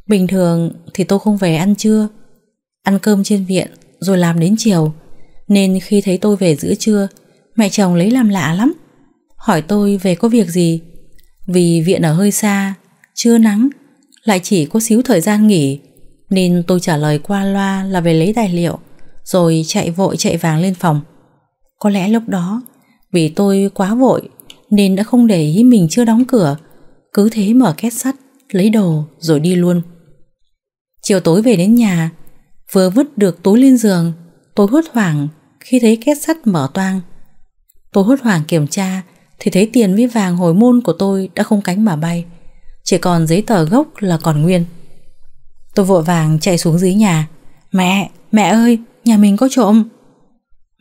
Bình thường thì tôi không về ăn trưa. Ăn cơm trên viện rồi làm đến chiều. Nên khi thấy tôi về giữa trưa mẹ chồng lấy làm lạ lắm. Hỏi tôi về có việc gì. Vì viện ở hơi xa, chưa nắng, lại chỉ có xíu thời gian nghỉ nên tôi trả lời qua loa là về lấy tài liệu rồi chạy vội chạy vàng lên phòng. Có lẽ lúc đó, vì tôi quá vội nên đã không để ý mình chưa đóng cửa, cứ thế mở két sắt, lấy đồ rồi đi luôn. Chiều tối về đến nhà, vừa vứt được túi lên giường, tôi hốt hoảng khi thấy két sắt mở toang. Tôi hốt hoảng kiểm tra thì thấy tiền với vàng hồi môn của tôi đã không cánh mà bay, chỉ còn giấy tờ gốc là còn nguyên. Tôi vội vàng chạy xuống dưới nhà. Mẹ, mẹ ơi, nhà mình có trộm.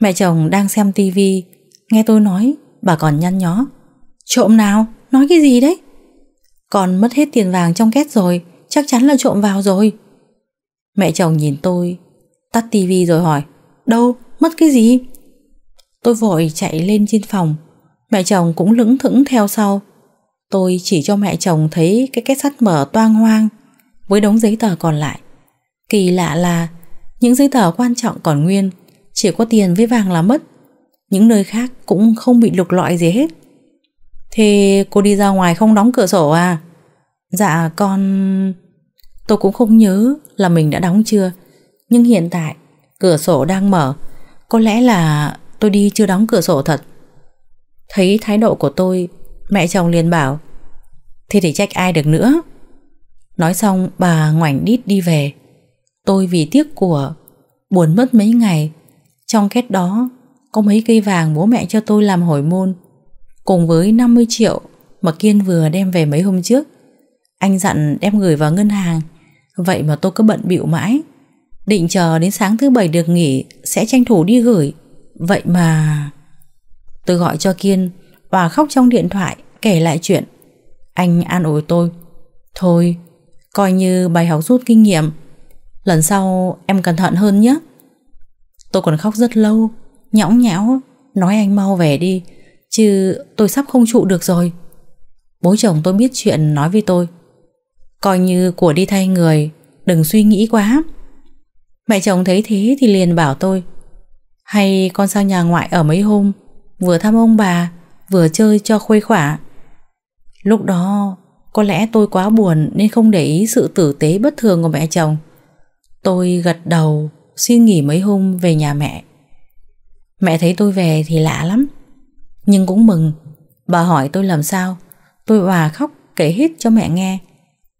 Mẹ chồng đang xem tivi, nghe tôi nói, bà còn nhăn nhó. Trộm nào? Nói cái gì đấy? Còn mất hết tiền vàng trong két rồi, chắc chắn là trộm vào rồi. Mẹ chồng nhìn tôi, tắt tivi rồi hỏi, đâu, mất cái gì? Tôi vội chạy lên trên phòng, mẹ chồng cũng lững thững theo sau. Tôi chỉ cho mẹ chồng thấy cái két sắt mở toang hoang với đống giấy tờ còn lại. Kỳ lạ là những giấy tờ quan trọng còn nguyên Chỉ có tiền với vàng là mất Những nơi khác cũng không bị lục lọi gì hết Thế cô đi ra ngoài không đóng cửa sổ à? Dạ con... Tôi cũng không nhớ là mình đã đóng chưa Nhưng hiện tại cửa sổ đang mở Có lẽ là tôi đi chưa đóng cửa sổ thật Thấy thái độ của tôi Mẹ chồng liền bảo Thế thì trách ai được nữa Nói xong bà ngoảnh đít đi về Tôi vì tiếc của Buồn mất mấy ngày Trong kết đó Có mấy cây vàng bố mẹ cho tôi làm hồi môn Cùng với 50 triệu Mà Kiên vừa đem về mấy hôm trước Anh dặn đem gửi vào ngân hàng Vậy mà tôi cứ bận bịu mãi Định chờ đến sáng thứ bảy được nghỉ Sẽ tranh thủ đi gửi Vậy mà Tôi gọi cho Kiên Và khóc trong điện thoại kể lại chuyện Anh an ủi tôi Thôi Coi như bài học rút kinh nghiệm Lần sau em cẩn thận hơn nhé Tôi còn khóc rất lâu Nhõng nhẽo Nói anh mau về đi Chứ tôi sắp không trụ được rồi Bố chồng tôi biết chuyện nói với tôi Coi như của đi thay người Đừng suy nghĩ quá Mẹ chồng thấy thế thì liền bảo tôi Hay con sang nhà ngoại ở mấy hôm Vừa thăm ông bà Vừa chơi cho khuây khỏa Lúc đó có lẽ tôi quá buồn Nên không để ý sự tử tế bất thường của mẹ chồng Tôi gật đầu xin nghỉ mấy hôm về nhà mẹ Mẹ thấy tôi về thì lạ lắm Nhưng cũng mừng Bà hỏi tôi làm sao Tôi hòa khóc kể hết cho mẹ nghe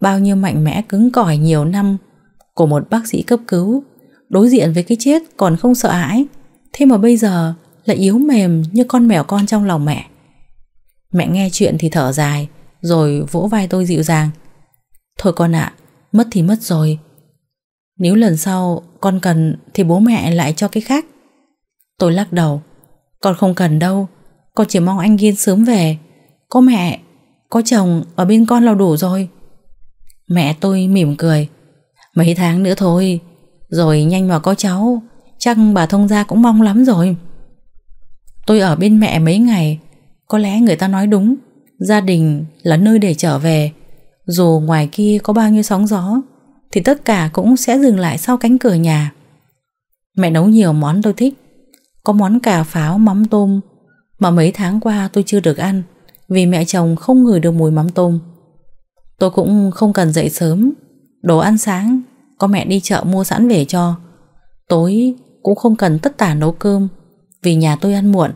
Bao nhiêu mạnh mẽ cứng cỏi nhiều năm Của một bác sĩ cấp cứu Đối diện với cái chết còn không sợ hãi Thế mà bây giờ lại yếu mềm như con mèo con trong lòng mẹ Mẹ nghe chuyện thì thở dài Rồi vỗ vai tôi dịu dàng Thôi con ạ Mất thì mất rồi nếu lần sau con cần thì bố mẹ lại cho cái khác. Tôi lắc đầu. Con không cần đâu. Con chỉ mong anh yên sớm về. Có mẹ, có chồng ở bên con là đủ rồi. Mẹ tôi mỉm cười. Mấy tháng nữa thôi. Rồi nhanh mà có cháu. Chắc bà thông gia cũng mong lắm rồi. Tôi ở bên mẹ mấy ngày. Có lẽ người ta nói đúng. Gia đình là nơi để trở về. Dù ngoài kia có bao nhiêu sóng gió thì tất cả cũng sẽ dừng lại sau cánh cửa nhà. Mẹ nấu nhiều món tôi thích. Có món cà pháo mắm tôm mà mấy tháng qua tôi chưa được ăn vì mẹ chồng không ngửi được mùi mắm tôm. Tôi cũng không cần dậy sớm, đồ ăn sáng có mẹ đi chợ mua sẵn về cho. Tối cũng không cần tất tả nấu cơm vì nhà tôi ăn muộn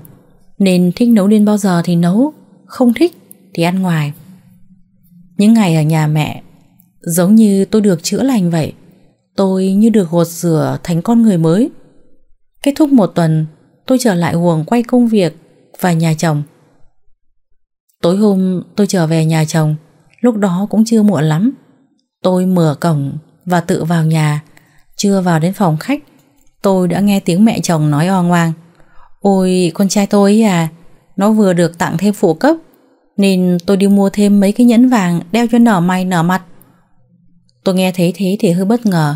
nên thích nấu đến bao giờ thì nấu, không thích thì ăn ngoài. Những ngày ở nhà mẹ Giống như tôi được chữa lành vậy Tôi như được gột rửa thành con người mới Kết thúc một tuần Tôi trở lại huồng quay công việc Và nhà chồng Tối hôm tôi trở về nhà chồng Lúc đó cũng chưa muộn lắm Tôi mở cổng Và tự vào nhà Chưa vào đến phòng khách Tôi đã nghe tiếng mẹ chồng nói o ngoang Ôi con trai tôi à Nó vừa được tặng thêm phụ cấp Nên tôi đi mua thêm mấy cái nhẫn vàng Đeo cho nở mày nở mặt Tôi nghe thấy thế thì hơi bất ngờ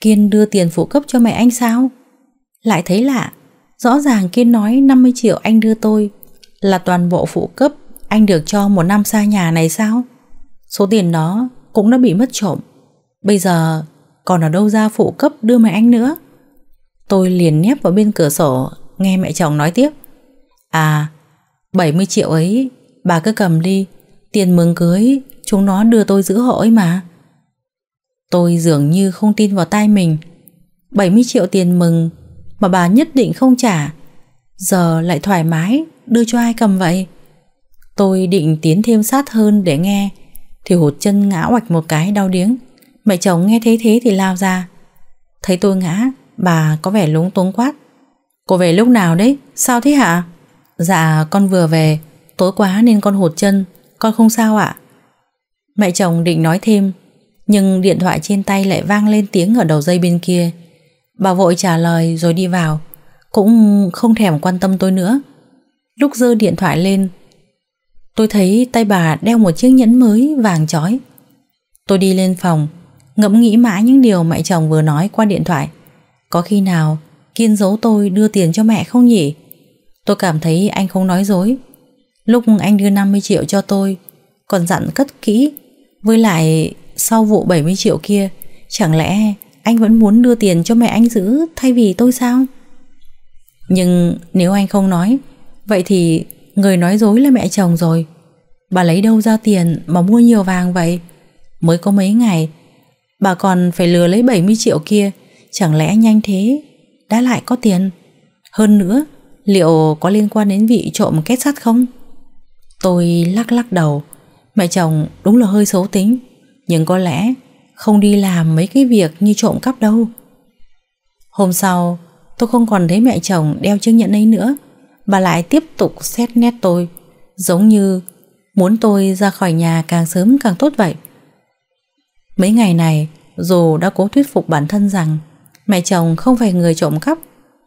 Kiên đưa tiền phụ cấp cho mẹ anh sao? Lại thấy lạ Rõ ràng Kiên nói 50 triệu anh đưa tôi Là toàn bộ phụ cấp Anh được cho một năm xa nhà này sao? Số tiền đó cũng đã bị mất trộm Bây giờ còn ở đâu ra phụ cấp đưa mẹ anh nữa Tôi liền nép vào bên cửa sổ Nghe mẹ chồng nói tiếp À 70 triệu ấy Bà cứ cầm đi Tiền mừng cưới Chúng nó đưa tôi giữ hộ ấy mà Tôi dường như không tin vào tai mình 70 triệu tiền mừng Mà bà nhất định không trả Giờ lại thoải mái Đưa cho ai cầm vậy Tôi định tiến thêm sát hơn để nghe Thì hột chân ngã oạch một cái đau điếng Mẹ chồng nghe thấy thế thì lao ra Thấy tôi ngã Bà có vẻ lúng túng quát Cô về lúc nào đấy Sao thế hả Dạ con vừa về Tối quá nên con hột chân Con không sao ạ Mẹ chồng định nói thêm nhưng điện thoại trên tay lại vang lên tiếng ở đầu dây bên kia Bà vội trả lời rồi đi vào Cũng không thèm quan tâm tôi nữa Lúc dơ điện thoại lên Tôi thấy tay bà đeo một chiếc nhẫn mới vàng chói Tôi đi lên phòng Ngẫm nghĩ mãi những điều mẹ chồng vừa nói qua điện thoại Có khi nào Kiên giấu tôi đưa tiền cho mẹ không nhỉ Tôi cảm thấy anh không nói dối Lúc anh đưa 50 triệu cho tôi Còn dặn cất kỹ Với lại sau vụ 70 triệu kia Chẳng lẽ anh vẫn muốn đưa tiền cho mẹ anh giữ thay vì tôi sao? Nhưng nếu anh không nói Vậy thì người nói dối là mẹ chồng rồi Bà lấy đâu ra tiền mà mua nhiều vàng vậy? Mới có mấy ngày Bà còn phải lừa lấy 70 triệu kia Chẳng lẽ nhanh thế Đã lại có tiền Hơn nữa liệu có liên quan đến vị trộm kết sắt không? Tôi lắc lắc đầu Mẹ chồng đúng là hơi xấu tính nhưng có lẽ không đi làm mấy cái việc như trộm cắp đâu Hôm sau tôi không còn thấy mẹ chồng đeo chứng nhận ấy nữa Bà lại tiếp tục xét nét tôi Giống như muốn tôi ra khỏi nhà càng sớm càng tốt vậy Mấy ngày này dù đã cố thuyết phục bản thân rằng Mẹ chồng không phải người trộm cắp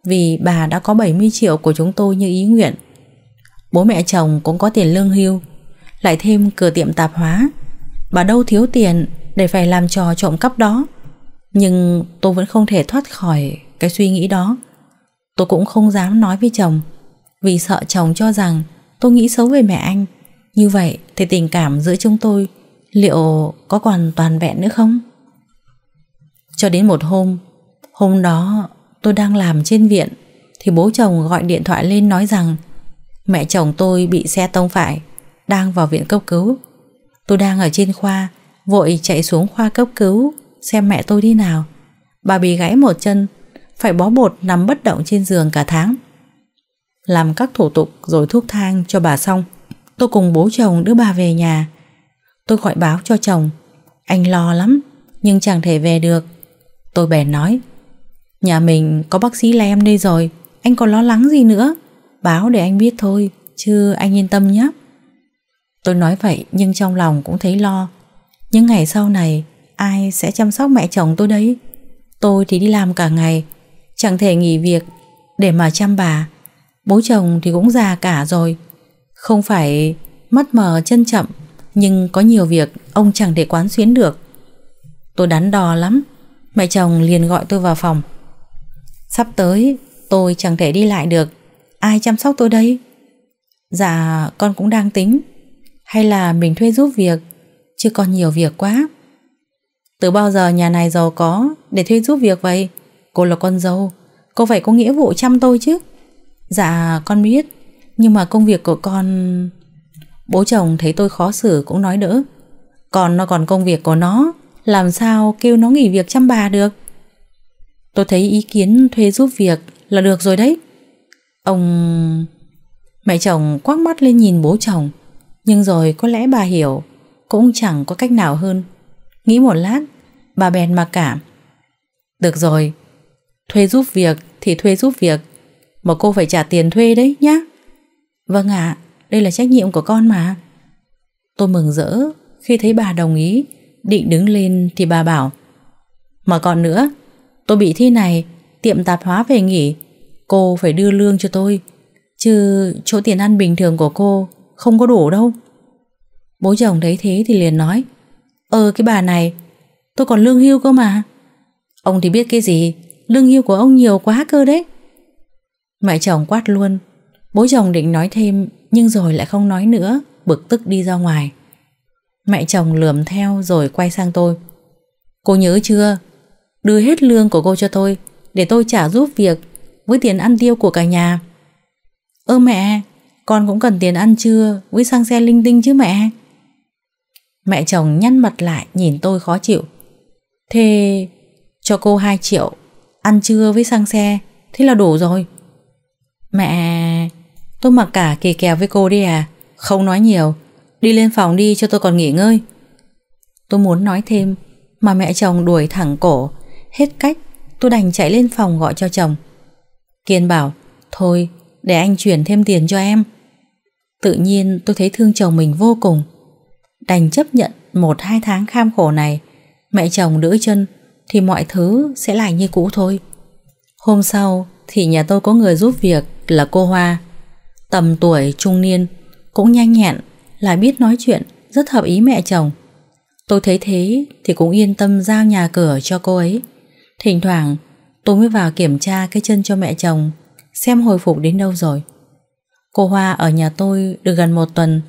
Vì bà đã có 70 triệu của chúng tôi như ý nguyện Bố mẹ chồng cũng có tiền lương hưu Lại thêm cửa tiệm tạp hóa Bà đâu thiếu tiền để phải làm trò trộm cắp đó Nhưng tôi vẫn không thể thoát khỏi cái suy nghĩ đó Tôi cũng không dám nói với chồng Vì sợ chồng cho rằng tôi nghĩ xấu về mẹ anh Như vậy thì tình cảm giữa chúng tôi Liệu có còn toàn vẹn nữa không? Cho đến một hôm Hôm đó tôi đang làm trên viện Thì bố chồng gọi điện thoại lên nói rằng Mẹ chồng tôi bị xe tông phải Đang vào viện cấp cứu Tôi đang ở trên khoa Vội chạy xuống khoa cấp cứu Xem mẹ tôi đi nào Bà bị gãy một chân Phải bó bột nằm bất động trên giường cả tháng Làm các thủ tục rồi thuốc thang cho bà xong Tôi cùng bố chồng đưa bà về nhà Tôi gọi báo cho chồng Anh lo lắm Nhưng chẳng thể về được Tôi bèn nói Nhà mình có bác sĩ Lem đây rồi Anh còn lo lắng gì nữa Báo để anh biết thôi Chứ anh yên tâm nhé Tôi nói vậy nhưng trong lòng cũng thấy lo Những ngày sau này Ai sẽ chăm sóc mẹ chồng tôi đấy Tôi thì đi làm cả ngày Chẳng thể nghỉ việc Để mà chăm bà Bố chồng thì cũng già cả rồi Không phải mắt mờ chân chậm Nhưng có nhiều việc Ông chẳng thể quán xuyến được Tôi đắn đo lắm Mẹ chồng liền gọi tôi vào phòng Sắp tới tôi chẳng thể đi lại được Ai chăm sóc tôi đây Dạ con cũng đang tính hay là mình thuê giúp việc, chứ còn nhiều việc quá. Từ bao giờ nhà này giàu có để thuê giúp việc vậy? Cô là con dâu, cô phải có nghĩa vụ chăm tôi chứ. Dạ, con biết, nhưng mà công việc của con... Bố chồng thấy tôi khó xử cũng nói đỡ. Còn nó còn công việc của nó, làm sao kêu nó nghỉ việc chăm bà được? Tôi thấy ý kiến thuê giúp việc là được rồi đấy. Ông... Mẹ chồng quắc mắt lên nhìn bố chồng nhưng rồi có lẽ bà hiểu Cũng chẳng có cách nào hơn Nghĩ một lát Bà bèn mặc cảm Được rồi Thuê giúp việc thì thuê giúp việc Mà cô phải trả tiền thuê đấy nhá Vâng ạ Đây là trách nhiệm của con mà Tôi mừng rỡ khi thấy bà đồng ý Định đứng lên thì bà bảo Mà còn nữa Tôi bị thi này Tiệm tạp hóa về nghỉ Cô phải đưa lương cho tôi Chứ chỗ tiền ăn bình thường của cô không có đủ đâu Bố chồng thấy thế thì liền nói Ờ cái bà này Tôi còn lương hưu cơ mà Ông thì biết cái gì Lương hưu của ông nhiều quá cơ đấy Mẹ chồng quát luôn Bố chồng định nói thêm Nhưng rồi lại không nói nữa Bực tức đi ra ngoài Mẹ chồng lườm theo rồi quay sang tôi Cô nhớ chưa Đưa hết lương của cô cho tôi Để tôi trả giúp việc Với tiền ăn tiêu của cả nhà Ơ mẹ con cũng cần tiền ăn trưa Với sang xe linh tinh chứ mẹ Mẹ chồng nhăn mặt lại Nhìn tôi khó chịu Thế cho cô 2 triệu Ăn trưa với sang xe Thế là đủ rồi Mẹ Tôi mặc cả kề kèo với cô đi à Không nói nhiều Đi lên phòng đi cho tôi còn nghỉ ngơi Tôi muốn nói thêm Mà mẹ chồng đuổi thẳng cổ Hết cách tôi đành chạy lên phòng gọi cho chồng Kiên bảo Thôi để anh chuyển thêm tiền cho em Tự nhiên tôi thấy thương chồng mình vô cùng Đành chấp nhận Một hai tháng kham khổ này Mẹ chồng đỡ chân Thì mọi thứ sẽ lại như cũ thôi Hôm sau thì nhà tôi có người giúp việc Là cô Hoa Tầm tuổi trung niên Cũng nhanh nhẹn Lại biết nói chuyện Rất hợp ý mẹ chồng Tôi thấy thế thì cũng yên tâm giao nhà cửa cho cô ấy Thỉnh thoảng tôi mới vào kiểm tra cái chân cho mẹ chồng Xem hồi phục đến đâu rồi Cô Hoa ở nhà tôi được gần một tuần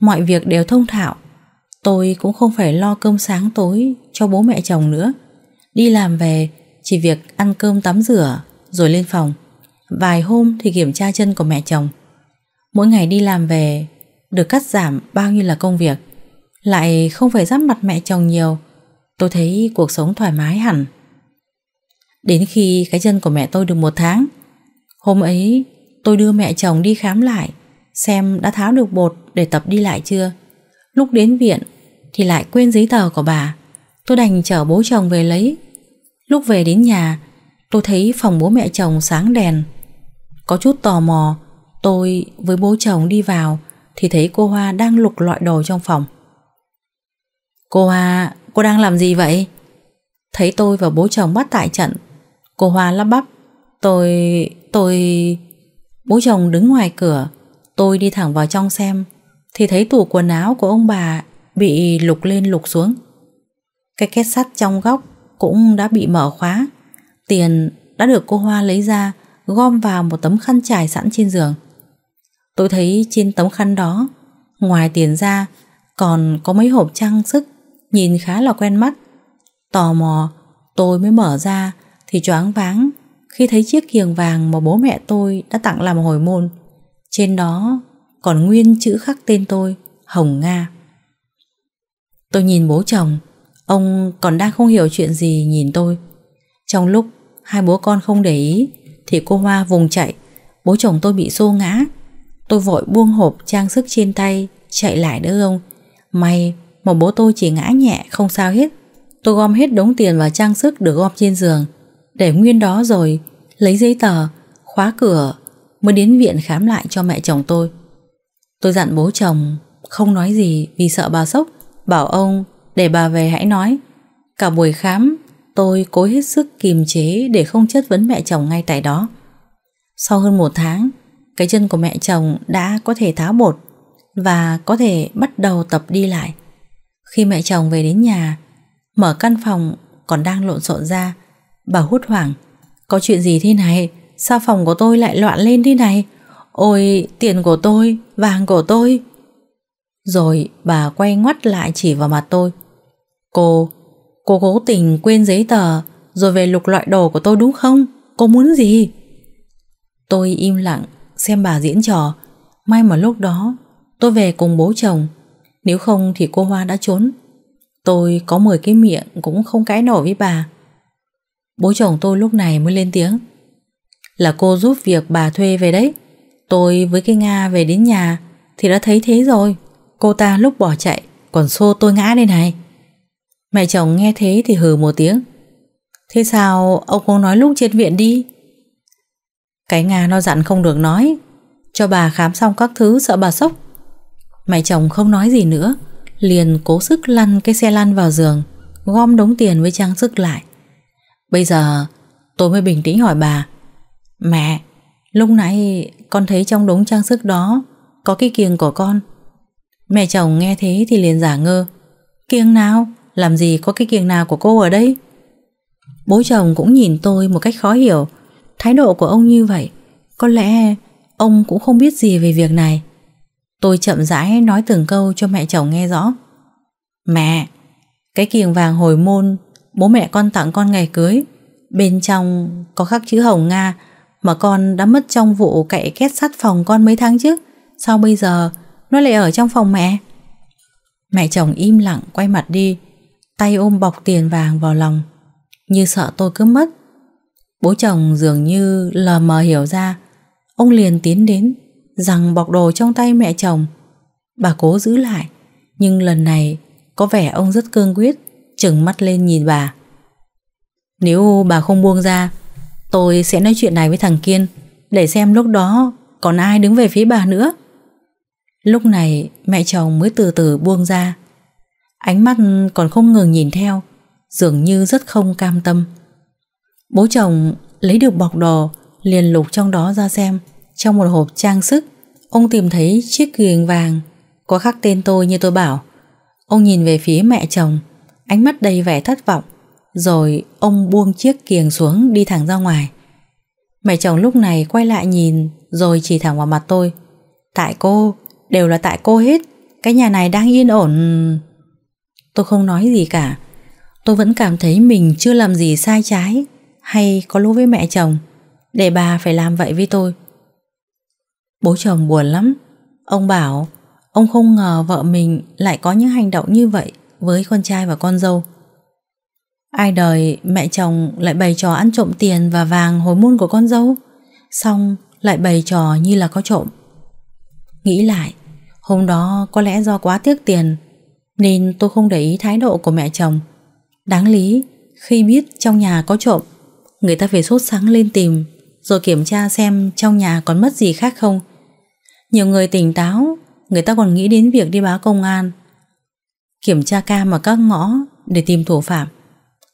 Mọi việc đều thông thạo Tôi cũng không phải lo cơm sáng tối cho bố mẹ chồng nữa Đi làm về chỉ việc ăn cơm tắm rửa rồi lên phòng Vài hôm thì kiểm tra chân của mẹ chồng Mỗi ngày đi làm về được cắt giảm bao nhiêu là công việc Lại không phải giáp mặt mẹ chồng nhiều Tôi thấy cuộc sống thoải mái hẳn Đến khi cái chân của mẹ tôi được một tháng Hôm ấy Tôi đưa mẹ chồng đi khám lại Xem đã tháo được bột để tập đi lại chưa Lúc đến viện Thì lại quên giấy tờ của bà Tôi đành chở bố chồng về lấy Lúc về đến nhà Tôi thấy phòng bố mẹ chồng sáng đèn Có chút tò mò Tôi với bố chồng đi vào Thì thấy cô Hoa đang lục loại đồ trong phòng Cô Hoa Cô đang làm gì vậy Thấy tôi và bố chồng bắt tại trận Cô Hoa lắp bắp Tôi... tôi... Bố chồng đứng ngoài cửa Tôi đi thẳng vào trong xem Thì thấy tủ quần áo của ông bà Bị lục lên lục xuống Cái két sắt trong góc Cũng đã bị mở khóa Tiền đã được cô Hoa lấy ra Gom vào một tấm khăn trải sẵn trên giường Tôi thấy trên tấm khăn đó Ngoài tiền ra Còn có mấy hộp trang sức Nhìn khá là quen mắt Tò mò Tôi mới mở ra Thì choáng váng khi thấy chiếc kiềng vàng mà bố mẹ tôi đã tặng làm hồi môn. Trên đó còn nguyên chữ khắc tên tôi, Hồng Nga. Tôi nhìn bố chồng, ông còn đang không hiểu chuyện gì nhìn tôi. Trong lúc hai bố con không để ý thì cô Hoa vùng chạy, bố chồng tôi bị xô ngã. Tôi vội buông hộp trang sức trên tay, chạy lại đỡ ông. May mà bố tôi chỉ ngã nhẹ không sao hết. Tôi gom hết đống tiền và trang sức được gom trên giường để nguyên đó rồi lấy giấy tờ, khóa cửa mới đến viện khám lại cho mẹ chồng tôi. Tôi dặn bố chồng không nói gì vì sợ bà sốc, bảo ông để bà về hãy nói. Cả buổi khám, tôi cố hết sức kiềm chế để không chất vấn mẹ chồng ngay tại đó. Sau hơn một tháng, cái chân của mẹ chồng đã có thể tháo bột và có thể bắt đầu tập đi lại. Khi mẹ chồng về đến nhà, mở căn phòng còn đang lộn xộn ra, Bà hốt hoảng Có chuyện gì thế này Sao phòng của tôi lại loạn lên thế này Ôi tiền của tôi Vàng của tôi Rồi bà quay ngoắt lại chỉ vào mặt tôi Cô Cô cố tình quên giấy tờ Rồi về lục loại đồ của tôi đúng không Cô muốn gì Tôi im lặng xem bà diễn trò May mà lúc đó Tôi về cùng bố chồng Nếu không thì cô Hoa đã trốn Tôi có 10 cái miệng cũng không cãi nổi với bà Bố chồng tôi lúc này mới lên tiếng Là cô giúp việc bà thuê về đấy Tôi với cái Nga về đến nhà Thì đã thấy thế rồi Cô ta lúc bỏ chạy Còn xô tôi ngã đây này Mẹ chồng nghe thế thì hừ một tiếng Thế sao ông không nói lúc trên viện đi Cái Nga nó dặn không được nói Cho bà khám xong các thứ sợ bà sốc Mẹ chồng không nói gì nữa Liền cố sức lăn cái xe lăn vào giường Gom đống tiền với trang sức lại Bây giờ tôi mới bình tĩnh hỏi bà Mẹ, lúc nãy con thấy trong đống trang sức đó Có cái kiêng của con Mẹ chồng nghe thế thì liền giả ngơ Kiêng nào? Làm gì có cái kiêng nào của cô ở đây? Bố chồng cũng nhìn tôi một cách khó hiểu Thái độ của ông như vậy Có lẽ ông cũng không biết gì về việc này Tôi chậm rãi nói từng câu cho mẹ chồng nghe rõ Mẹ, cái kiềng vàng hồi môn bố mẹ con tặng con ngày cưới Bên trong có khắc chữ Hồng Nga Mà con đã mất trong vụ cậy két sắt phòng con mấy tháng trước Sao bây giờ nó lại ở trong phòng mẹ Mẹ chồng im lặng quay mặt đi Tay ôm bọc tiền vàng vào lòng Như sợ tôi cứ mất Bố chồng dường như lờ mờ hiểu ra Ông liền tiến đến Rằng bọc đồ trong tay mẹ chồng Bà cố giữ lại Nhưng lần này có vẻ ông rất cương quyết trừng mắt lên nhìn bà. Nếu bà không buông ra, tôi sẽ nói chuyện này với thằng Kiên để xem lúc đó còn ai đứng về phía bà nữa. Lúc này mẹ chồng mới từ từ buông ra. Ánh mắt còn không ngừng nhìn theo, dường như rất không cam tâm. Bố chồng lấy được bọc đồ, liền lục trong đó ra xem. Trong một hộp trang sức, ông tìm thấy chiếc ghiền vàng, có khắc tên tôi như tôi bảo. Ông nhìn về phía mẹ chồng, ánh mắt đầy vẻ thất vọng. Rồi ông buông chiếc kiềng xuống đi thẳng ra ngoài. Mẹ chồng lúc này quay lại nhìn rồi chỉ thẳng vào mặt tôi. Tại cô, đều là tại cô hết. Cái nhà này đang yên ổn. Tôi không nói gì cả. Tôi vẫn cảm thấy mình chưa làm gì sai trái hay có lỗi với mẹ chồng để bà phải làm vậy với tôi. Bố chồng buồn lắm. Ông bảo ông không ngờ vợ mình lại có những hành động như vậy với con trai và con dâu. Ai đời mẹ chồng lại bày trò ăn trộm tiền và vàng hồi môn của con dâu, xong lại bày trò như là có trộm. Nghĩ lại, hôm đó có lẽ do quá tiếc tiền nên tôi không để ý thái độ của mẹ chồng. Đáng lý, khi biết trong nhà có trộm, người ta phải sốt sáng lên tìm rồi kiểm tra xem trong nhà còn mất gì khác không. Nhiều người tỉnh táo, người ta còn nghĩ đến việc đi báo công an kiểm tra ca mà các ngõ để tìm thủ phạm.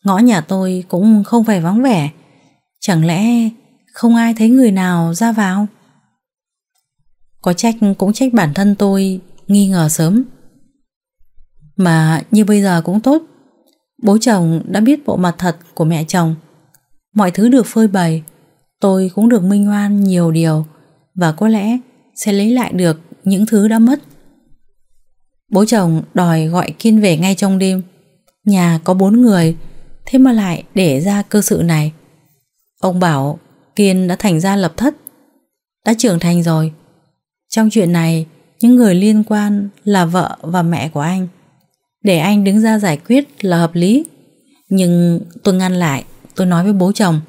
Ngõ nhà tôi cũng không phải vắng vẻ. Chẳng lẽ không ai thấy người nào ra vào? Có trách cũng trách bản thân tôi nghi ngờ sớm. Mà như bây giờ cũng tốt. Bố chồng đã biết bộ mặt thật của mẹ chồng. Mọi thứ được phơi bày, tôi cũng được minh oan nhiều điều và có lẽ sẽ lấy lại được những thứ đã mất. Bố chồng đòi gọi Kiên về ngay trong đêm Nhà có bốn người Thế mà lại để ra cơ sự này Ông bảo Kiên đã thành ra lập thất Đã trưởng thành rồi Trong chuyện này Những người liên quan là vợ và mẹ của anh Để anh đứng ra giải quyết là hợp lý Nhưng tôi ngăn lại Tôi nói với bố chồng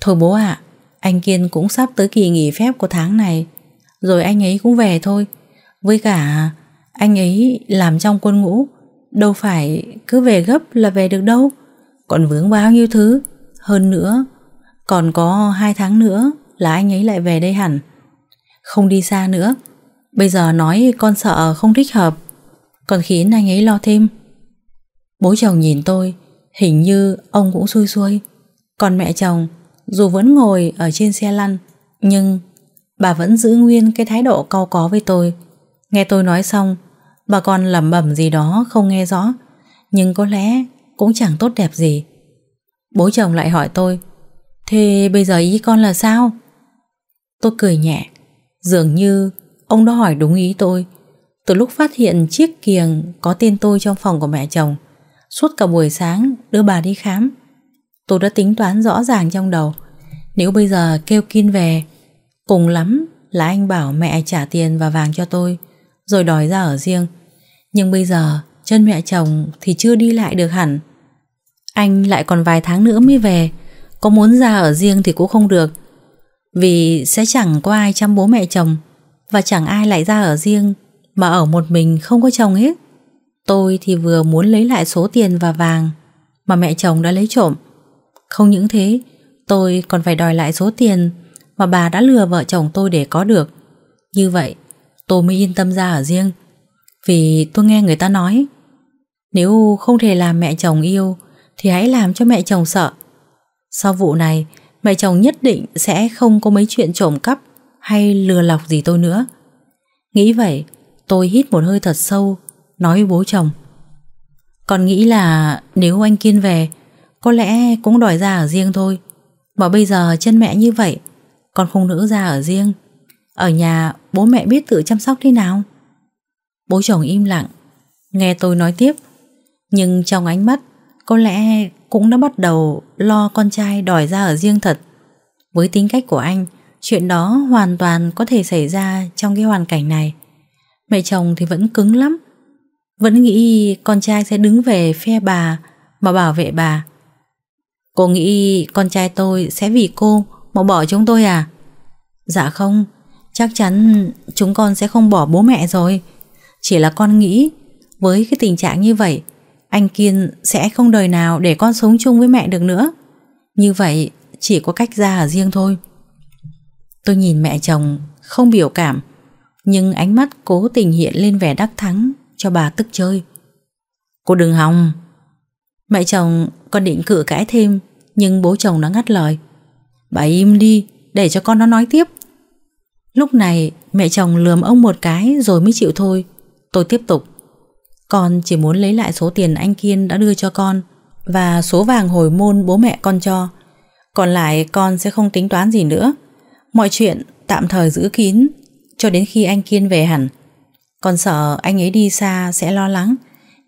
Thôi bố ạ à, Anh Kiên cũng sắp tới kỳ nghỉ phép của tháng này Rồi anh ấy cũng về thôi Với cả anh ấy làm trong quân ngũ Đâu phải cứ về gấp là về được đâu Còn vướng bao nhiêu thứ Hơn nữa Còn có hai tháng nữa Là anh ấy lại về đây hẳn Không đi xa nữa Bây giờ nói con sợ không thích hợp Còn khiến anh ấy lo thêm Bố chồng nhìn tôi Hình như ông cũng xui xuôi Còn mẹ chồng Dù vẫn ngồi ở trên xe lăn Nhưng bà vẫn giữ nguyên cái thái độ cau có với tôi Nghe tôi nói xong, bà con lẩm bẩm gì đó không nghe rõ, nhưng có lẽ cũng chẳng tốt đẹp gì. Bố chồng lại hỏi tôi, thế bây giờ ý con là sao? Tôi cười nhẹ, dường như ông đó hỏi đúng ý tôi. Từ lúc phát hiện chiếc kiềng có tên tôi trong phòng của mẹ chồng, suốt cả buổi sáng đưa bà đi khám. Tôi đã tính toán rõ ràng trong đầu, nếu bây giờ kêu Kin về, cùng lắm là anh bảo mẹ trả tiền và vàng cho tôi rồi đòi ra ở riêng. Nhưng bây giờ chân mẹ chồng thì chưa đi lại được hẳn. Anh lại còn vài tháng nữa mới về, có muốn ra ở riêng thì cũng không được. Vì sẽ chẳng có ai chăm bố mẹ chồng và chẳng ai lại ra ở riêng mà ở một mình không có chồng hết. Tôi thì vừa muốn lấy lại số tiền và vàng mà mẹ chồng đã lấy trộm. Không những thế, tôi còn phải đòi lại số tiền mà bà đã lừa vợ chồng tôi để có được. Như vậy, tôi mới yên tâm ra ở riêng. Vì tôi nghe người ta nói, nếu không thể làm mẹ chồng yêu thì hãy làm cho mẹ chồng sợ. Sau vụ này, mẹ chồng nhất định sẽ không có mấy chuyện trộm cắp hay lừa lọc gì tôi nữa. Nghĩ vậy, tôi hít một hơi thật sâu, nói với bố chồng. Còn nghĩ là nếu anh Kiên về, có lẽ cũng đòi ra ở riêng thôi. Mà bây giờ chân mẹ như vậy, còn không nữ ra ở riêng ở nhà bố mẹ biết tự chăm sóc thế nào Bố chồng im lặng Nghe tôi nói tiếp Nhưng trong ánh mắt Có lẽ cũng đã bắt đầu Lo con trai đòi ra ở riêng thật Với tính cách của anh Chuyện đó hoàn toàn có thể xảy ra Trong cái hoàn cảnh này Mẹ chồng thì vẫn cứng lắm Vẫn nghĩ con trai sẽ đứng về phe bà Mà bảo vệ bà Cô nghĩ con trai tôi sẽ vì cô Mà bỏ chúng tôi à Dạ không Chắc chắn chúng con sẽ không bỏ bố mẹ rồi Chỉ là con nghĩ Với cái tình trạng như vậy Anh Kiên sẽ không đời nào để con sống chung với mẹ được nữa Như vậy chỉ có cách ra ở riêng thôi Tôi nhìn mẹ chồng không biểu cảm Nhưng ánh mắt cố tình hiện lên vẻ đắc thắng cho bà tức chơi Cô đừng hòng Mẹ chồng còn định cự cãi thêm Nhưng bố chồng đã ngắt lời Bà im đi để cho con nó nói tiếp Lúc này mẹ chồng lườm ông một cái rồi mới chịu thôi. Tôi tiếp tục. Con chỉ muốn lấy lại số tiền anh Kiên đã đưa cho con và số vàng hồi môn bố mẹ con cho. Còn lại con sẽ không tính toán gì nữa. Mọi chuyện tạm thời giữ kín cho đến khi anh Kiên về hẳn. Con sợ anh ấy đi xa sẽ lo lắng.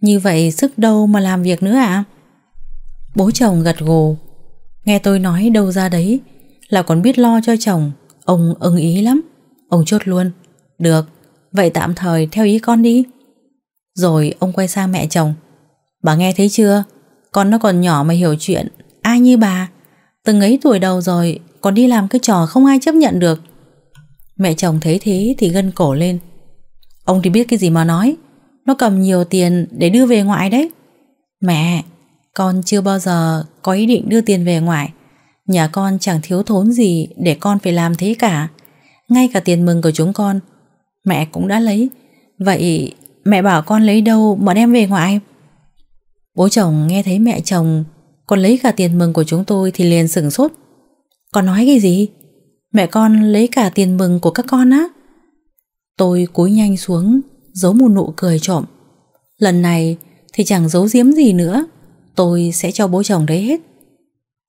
Như vậy sức đâu mà làm việc nữa ạ? À? Bố chồng gật gù. Nghe tôi nói đâu ra đấy là còn biết lo cho chồng. Ông ưng ý lắm. Ông chốt luôn Được, vậy tạm thời theo ý con đi Rồi ông quay sang mẹ chồng Bà nghe thấy chưa Con nó còn nhỏ mà hiểu chuyện Ai như bà Từng ấy tuổi đầu rồi Còn đi làm cái trò không ai chấp nhận được Mẹ chồng thấy thế thì gân cổ lên Ông thì biết cái gì mà nói Nó cầm nhiều tiền để đưa về ngoại đấy Mẹ Con chưa bao giờ có ý định đưa tiền về ngoại Nhà con chẳng thiếu thốn gì Để con phải làm thế cả ngay cả tiền mừng của chúng con Mẹ cũng đã lấy Vậy mẹ bảo con lấy đâu mà đem về ngoại Bố chồng nghe thấy mẹ chồng Còn lấy cả tiền mừng của chúng tôi Thì liền sửng sốt Con nói cái gì Mẹ con lấy cả tiền mừng của các con á Tôi cúi nhanh xuống Giấu một nụ cười trộm Lần này thì chẳng giấu giếm gì nữa Tôi sẽ cho bố chồng đấy hết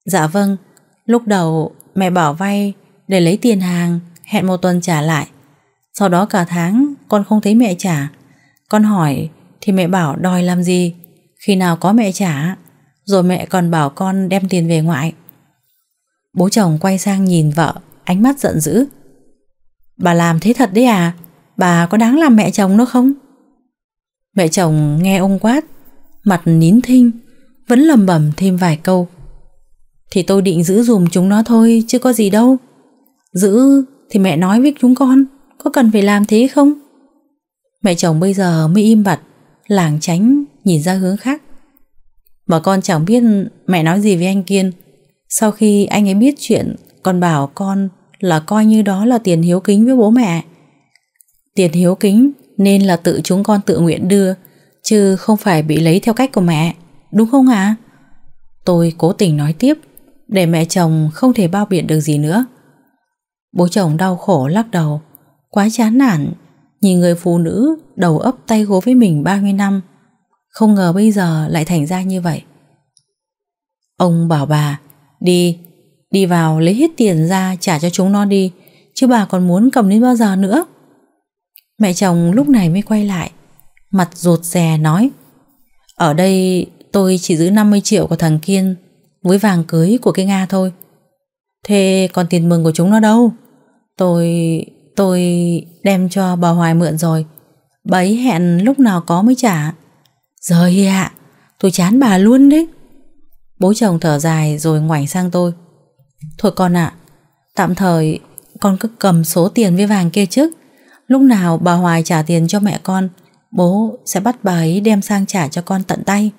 Dạ vâng Lúc đầu mẹ bảo vay để lấy tiền hàng hẹn một tuần trả lại. Sau đó cả tháng con không thấy mẹ trả. Con hỏi thì mẹ bảo đòi làm gì, khi nào có mẹ trả. Rồi mẹ còn bảo con đem tiền về ngoại. Bố chồng quay sang nhìn vợ, ánh mắt giận dữ. Bà làm thế thật đấy à? Bà có đáng làm mẹ chồng nó không? Mẹ chồng nghe ông quát, mặt nín thinh, vẫn lầm bẩm thêm vài câu. Thì tôi định giữ dùm chúng nó thôi, chứ có gì đâu. Giữ thì mẹ nói với chúng con Có cần phải làm thế không Mẹ chồng bây giờ mới im bặt Làng tránh nhìn ra hướng khác Mà con chẳng biết mẹ nói gì với anh Kiên Sau khi anh ấy biết chuyện Con bảo con là coi như đó là tiền hiếu kính với bố mẹ Tiền hiếu kính nên là tự chúng con tự nguyện đưa Chứ không phải bị lấy theo cách của mẹ Đúng không ạ? À? Tôi cố tình nói tiếp Để mẹ chồng không thể bao biện được gì nữa Bố chồng đau khổ lắc đầu Quá chán nản Nhìn người phụ nữ đầu ấp tay gối với mình 30 năm Không ngờ bây giờ lại thành ra như vậy Ông bảo bà Đi Đi vào lấy hết tiền ra trả cho chúng nó đi Chứ bà còn muốn cầm đến bao giờ nữa Mẹ chồng lúc này mới quay lại Mặt rụt rè nói Ở đây tôi chỉ giữ 50 triệu của thằng Kiên Với vàng cưới của cái Nga thôi Thế còn tiền mừng của chúng nó đâu Tôi... tôi đem cho bà Hoài mượn rồi bấy hẹn lúc nào có mới trả Rồi ạ à, Tôi chán bà luôn đấy Bố chồng thở dài rồi ngoảnh sang tôi Thôi con ạ Tạm thời con cứ cầm số tiền với vàng kia trước Lúc nào bà Hoài trả tiền cho mẹ con Bố sẽ bắt bà ấy đem sang trả cho con tận tay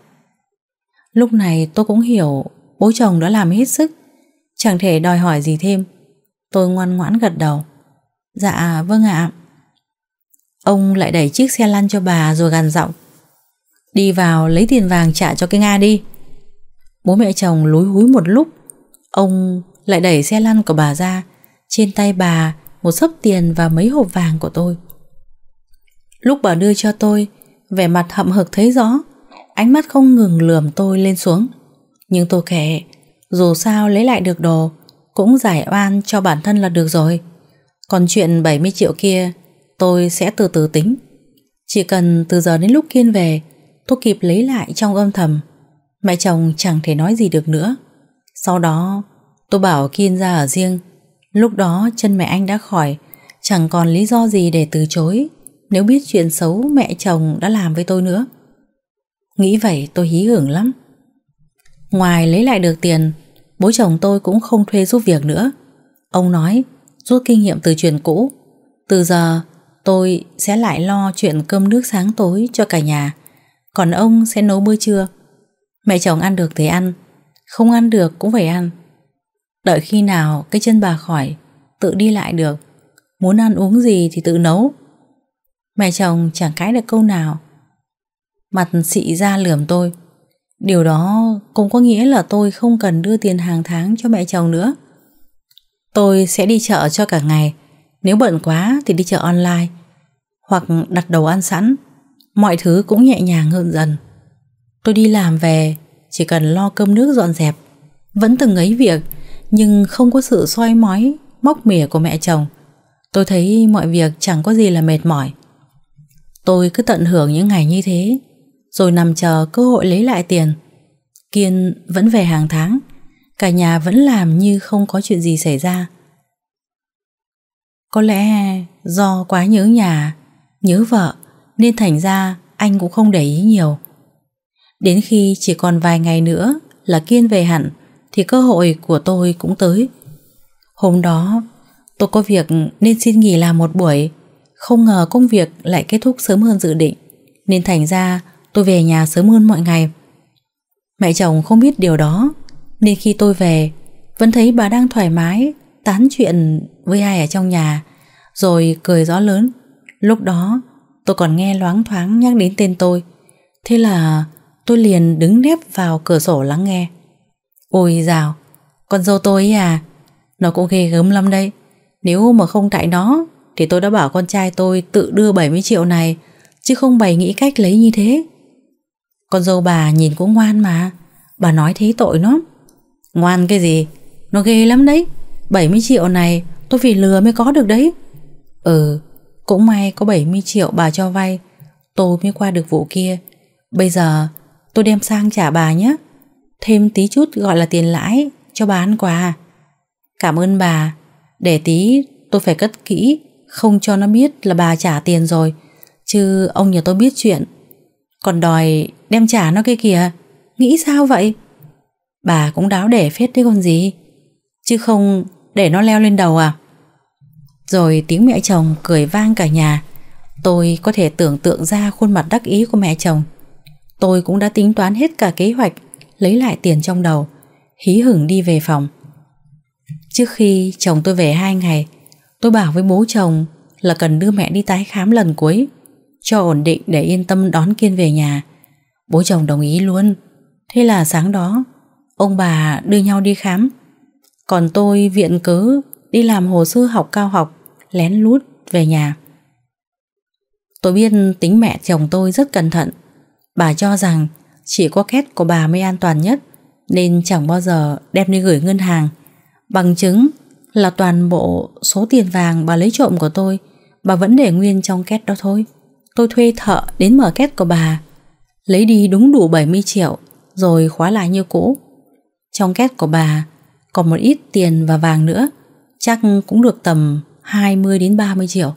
Lúc này tôi cũng hiểu Bố chồng đã làm hết sức Chẳng thể đòi hỏi gì thêm Tôi ngoan ngoãn gật đầu Dạ vâng ạ Ông lại đẩy chiếc xe lăn cho bà rồi gằn giọng Đi vào lấy tiền vàng trả cho cái Nga đi Bố mẹ chồng lúi húi một lúc Ông lại đẩy xe lăn của bà ra Trên tay bà một sấp tiền và mấy hộp vàng của tôi Lúc bà đưa cho tôi Vẻ mặt hậm hực thấy rõ Ánh mắt không ngừng lườm tôi lên xuống Nhưng tôi kệ Dù sao lấy lại được đồ cũng giải oan cho bản thân là được rồi. Còn chuyện 70 triệu kia, tôi sẽ từ từ tính. Chỉ cần từ giờ đến lúc Kiên về, tôi kịp lấy lại trong âm thầm. Mẹ chồng chẳng thể nói gì được nữa. Sau đó, tôi bảo Kiên ra ở riêng. Lúc đó chân mẹ anh đã khỏi, chẳng còn lý do gì để từ chối nếu biết chuyện xấu mẹ chồng đã làm với tôi nữa. Nghĩ vậy tôi hí hưởng lắm. Ngoài lấy lại được tiền, Bố chồng tôi cũng không thuê giúp việc nữa Ông nói Rút kinh nghiệm từ chuyện cũ Từ giờ tôi sẽ lại lo chuyện cơm nước sáng tối cho cả nhà Còn ông sẽ nấu bữa trưa Mẹ chồng ăn được thì ăn Không ăn được cũng phải ăn Đợi khi nào cái chân bà khỏi Tự đi lại được Muốn ăn uống gì thì tự nấu Mẹ chồng chẳng cãi được câu nào Mặt xị ra lườm tôi Điều đó cũng có nghĩa là tôi không cần đưa tiền hàng tháng cho mẹ chồng nữa. Tôi sẽ đi chợ cho cả ngày. Nếu bận quá thì đi chợ online hoặc đặt đầu ăn sẵn. Mọi thứ cũng nhẹ nhàng hơn dần. Tôi đi làm về chỉ cần lo cơm nước dọn dẹp. Vẫn từng ấy việc nhưng không có sự soi mói, móc mỉa của mẹ chồng. Tôi thấy mọi việc chẳng có gì là mệt mỏi. Tôi cứ tận hưởng những ngày như thế rồi nằm chờ cơ hội lấy lại tiền. Kiên vẫn về hàng tháng, cả nhà vẫn làm như không có chuyện gì xảy ra. Có lẽ do quá nhớ nhà, nhớ vợ nên thành ra anh cũng không để ý nhiều. Đến khi chỉ còn vài ngày nữa là Kiên về hẳn thì cơ hội của tôi cũng tới. Hôm đó tôi có việc nên xin nghỉ làm một buổi, không ngờ công việc lại kết thúc sớm hơn dự định nên thành ra tôi về nhà sớm hơn mọi ngày. Mẹ chồng không biết điều đó, nên khi tôi về, vẫn thấy bà đang thoải mái, tán chuyện với ai ở trong nhà, rồi cười gió lớn. Lúc đó, tôi còn nghe loáng thoáng nhắc đến tên tôi. Thế là tôi liền đứng nép vào cửa sổ lắng nghe. Ôi dào, con dâu tôi ấy à, nó cũng ghê gớm lắm đây. Nếu mà không tại nó, thì tôi đã bảo con trai tôi tự đưa 70 triệu này, chứ không bày nghĩ cách lấy như thế. Con dâu bà nhìn cũng ngoan mà Bà nói thế tội nó Ngoan cái gì Nó ghê lắm đấy 70 triệu này tôi vì lừa mới có được đấy Ừ Cũng may có 70 triệu bà cho vay Tôi mới qua được vụ kia Bây giờ tôi đem sang trả bà nhé Thêm tí chút gọi là tiền lãi Cho bà ăn quà Cảm ơn bà Để tí tôi phải cất kỹ Không cho nó biết là bà trả tiền rồi Chứ ông nhà tôi biết chuyện còn đòi đem trả nó kia kìa Nghĩ sao vậy Bà cũng đáo để phết đấy con gì Chứ không để nó leo lên đầu à Rồi tiếng mẹ chồng cười vang cả nhà Tôi có thể tưởng tượng ra khuôn mặt đắc ý của mẹ chồng Tôi cũng đã tính toán hết cả kế hoạch Lấy lại tiền trong đầu Hí hửng đi về phòng Trước khi chồng tôi về hai ngày Tôi bảo với bố chồng là cần đưa mẹ đi tái khám lần cuối cho ổn định để yên tâm đón Kiên về nhà. Bố chồng đồng ý luôn. Thế là sáng đó, ông bà đưa nhau đi khám. Còn tôi viện cớ đi làm hồ sơ học cao học, lén lút về nhà. Tôi biết tính mẹ chồng tôi rất cẩn thận. Bà cho rằng chỉ có két của bà mới an toàn nhất nên chẳng bao giờ đem đi gửi ngân hàng. Bằng chứng là toàn bộ số tiền vàng bà lấy trộm của tôi bà vẫn để nguyên trong két đó thôi. Tôi thuê thợ đến mở két của bà Lấy đi đúng đủ 70 triệu Rồi khóa lại như cũ Trong két của bà Còn một ít tiền và vàng nữa Chắc cũng được tầm 20 đến 30 triệu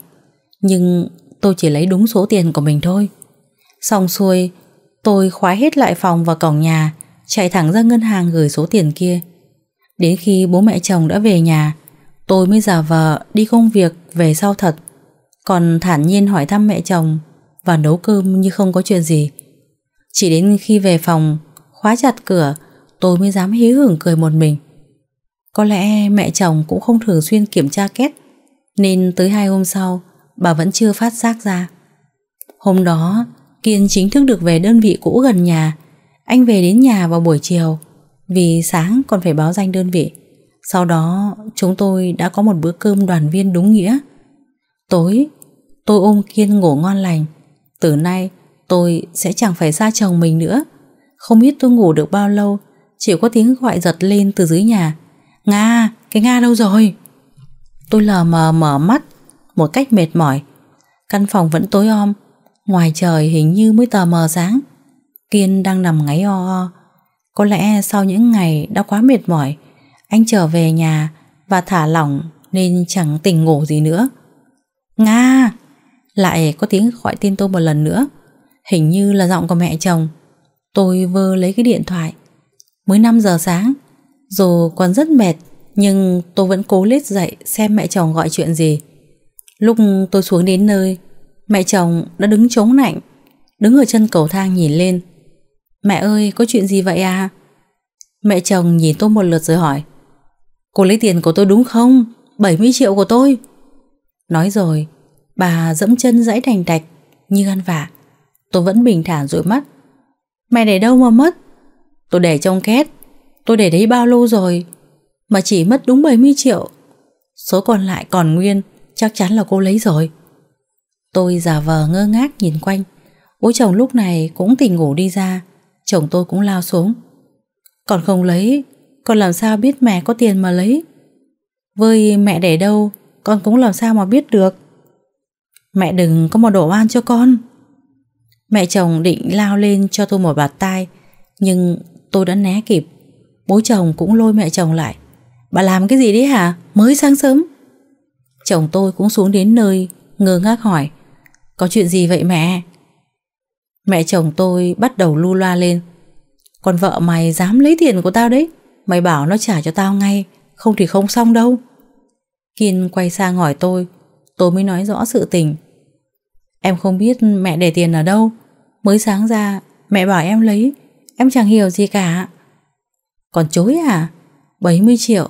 Nhưng tôi chỉ lấy đúng số tiền của mình thôi Xong xuôi Tôi khóa hết lại phòng và cổng nhà Chạy thẳng ra ngân hàng gửi số tiền kia Đến khi bố mẹ chồng đã về nhà Tôi mới giả vờ đi công việc về sau thật Còn thản nhiên hỏi thăm mẹ chồng và nấu cơm như không có chuyện gì. Chỉ đến khi về phòng, khóa chặt cửa, tôi mới dám hí hưởng cười một mình. Có lẽ mẹ chồng cũng không thường xuyên kiểm tra két, nên tới hai hôm sau, bà vẫn chưa phát giác ra. Hôm đó, Kiên chính thức được về đơn vị cũ gần nhà. Anh về đến nhà vào buổi chiều, vì sáng còn phải báo danh đơn vị. Sau đó, chúng tôi đã có một bữa cơm đoàn viên đúng nghĩa. Tối, tôi ôm Kiên ngủ ngon lành, từ nay tôi sẽ chẳng phải xa chồng mình nữa Không biết tôi ngủ được bao lâu Chỉ có tiếng gọi giật lên từ dưới nhà Nga, cái Nga đâu rồi? Tôi lờ mờ mở mắt Một cách mệt mỏi Căn phòng vẫn tối om Ngoài trời hình như mới tờ mờ sáng Kiên đang nằm ngáy o o Có lẽ sau những ngày đã quá mệt mỏi Anh trở về nhà Và thả lỏng Nên chẳng tỉnh ngủ gì nữa Nga lại có tiếng gọi tên tôi một lần nữa Hình như là giọng của mẹ chồng Tôi vơ lấy cái điện thoại Mới 5 giờ sáng Dù còn rất mệt Nhưng tôi vẫn cố lết dậy xem mẹ chồng gọi chuyện gì Lúc tôi xuống đến nơi Mẹ chồng đã đứng chống nạnh Đứng ở chân cầu thang nhìn lên Mẹ ơi có chuyện gì vậy à Mẹ chồng nhìn tôi một lượt rồi hỏi Cô lấy tiền của tôi đúng không 70 triệu của tôi Nói rồi Bà dẫm chân dãy đành đạch Như ăn vả Tôi vẫn bình thản rồi mắt Mày để đâu mà mất Tôi để trong két Tôi để đấy bao lâu rồi Mà chỉ mất đúng 70 triệu Số còn lại còn nguyên Chắc chắn là cô lấy rồi Tôi giả vờ ngơ ngác nhìn quanh Bố chồng lúc này cũng tỉnh ngủ đi ra Chồng tôi cũng lao xuống Còn không lấy Con làm sao biết mẹ có tiền mà lấy Với mẹ để đâu Con cũng làm sao mà biết được Mẹ đừng có một đổ oan cho con Mẹ chồng định lao lên cho tôi một bạt tay Nhưng tôi đã né kịp Bố chồng cũng lôi mẹ chồng lại Bà làm cái gì đấy hả? Mới sáng sớm Chồng tôi cũng xuống đến nơi Ngơ ngác hỏi Có chuyện gì vậy mẹ? Mẹ chồng tôi bắt đầu lu loa lên Con vợ mày dám lấy tiền của tao đấy Mày bảo nó trả cho tao ngay Không thì không xong đâu Kiên quay sang hỏi tôi Tôi mới nói rõ sự tình Em không biết mẹ để tiền ở đâu Mới sáng ra mẹ bảo em lấy Em chẳng hiểu gì cả Còn chối à 70 triệu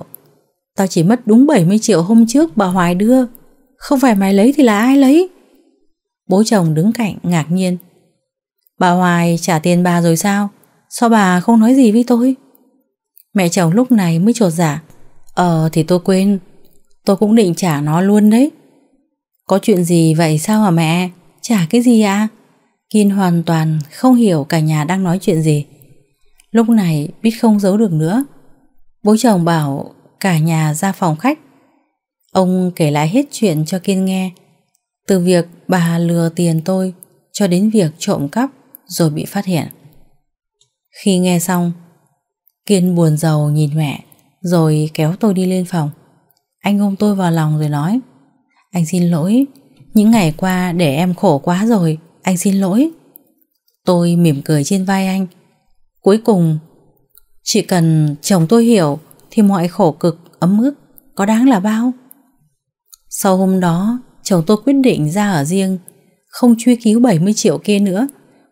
Tao chỉ mất đúng 70 triệu hôm trước bà Hoài đưa Không phải mày lấy thì là ai lấy Bố chồng đứng cạnh ngạc nhiên Bà Hoài trả tiền bà rồi sao Sao bà không nói gì với tôi Mẹ chồng lúc này mới trột giả dạ. Ờ thì tôi quên Tôi cũng định trả nó luôn đấy có chuyện gì vậy sao hả mẹ? Chả cái gì ạ? Kiên hoàn toàn không hiểu cả nhà đang nói chuyện gì. Lúc này biết không giấu được nữa. Bố chồng bảo cả nhà ra phòng khách. Ông kể lại hết chuyện cho Kiên nghe. Từ việc bà lừa tiền tôi cho đến việc trộm cắp rồi bị phát hiện. Khi nghe xong, Kiên buồn rầu nhìn mẹ rồi kéo tôi đi lên phòng. Anh ôm tôi vào lòng rồi nói anh xin lỗi Những ngày qua để em khổ quá rồi Anh xin lỗi Tôi mỉm cười trên vai anh Cuối cùng Chỉ cần chồng tôi hiểu Thì mọi khổ cực ấm ức Có đáng là bao Sau hôm đó Chồng tôi quyết định ra ở riêng Không truy cứu 70 triệu kia nữa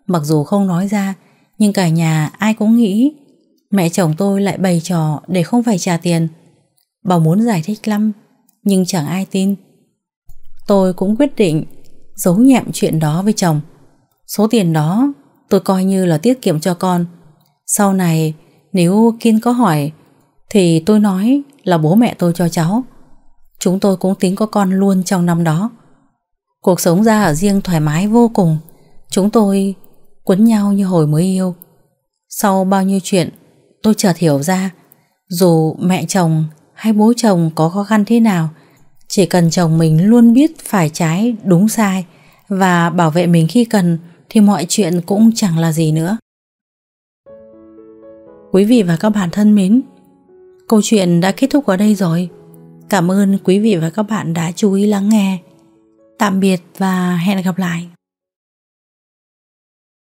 Mặc dù không nói ra Nhưng cả nhà ai cũng nghĩ Mẹ chồng tôi lại bày trò để không phải trả tiền Bảo muốn giải thích lắm Nhưng chẳng ai tin tôi cũng quyết định giấu nhẹm chuyện đó với chồng. Số tiền đó tôi coi như là tiết kiệm cho con. Sau này nếu Kiên có hỏi thì tôi nói là bố mẹ tôi cho cháu. Chúng tôi cũng tính có con luôn trong năm đó. Cuộc sống ra ở riêng thoải mái vô cùng. Chúng tôi quấn nhau như hồi mới yêu. Sau bao nhiêu chuyện tôi chợt hiểu ra dù mẹ chồng hay bố chồng có khó khăn thế nào chỉ cần chồng mình luôn biết phải trái đúng sai và bảo vệ mình khi cần thì mọi chuyện cũng chẳng là gì nữa quý vị và các bạn thân mến câu chuyện đã kết thúc ở đây rồi cảm ơn quý vị và các bạn đã chú ý lắng nghe tạm biệt và hẹn gặp lại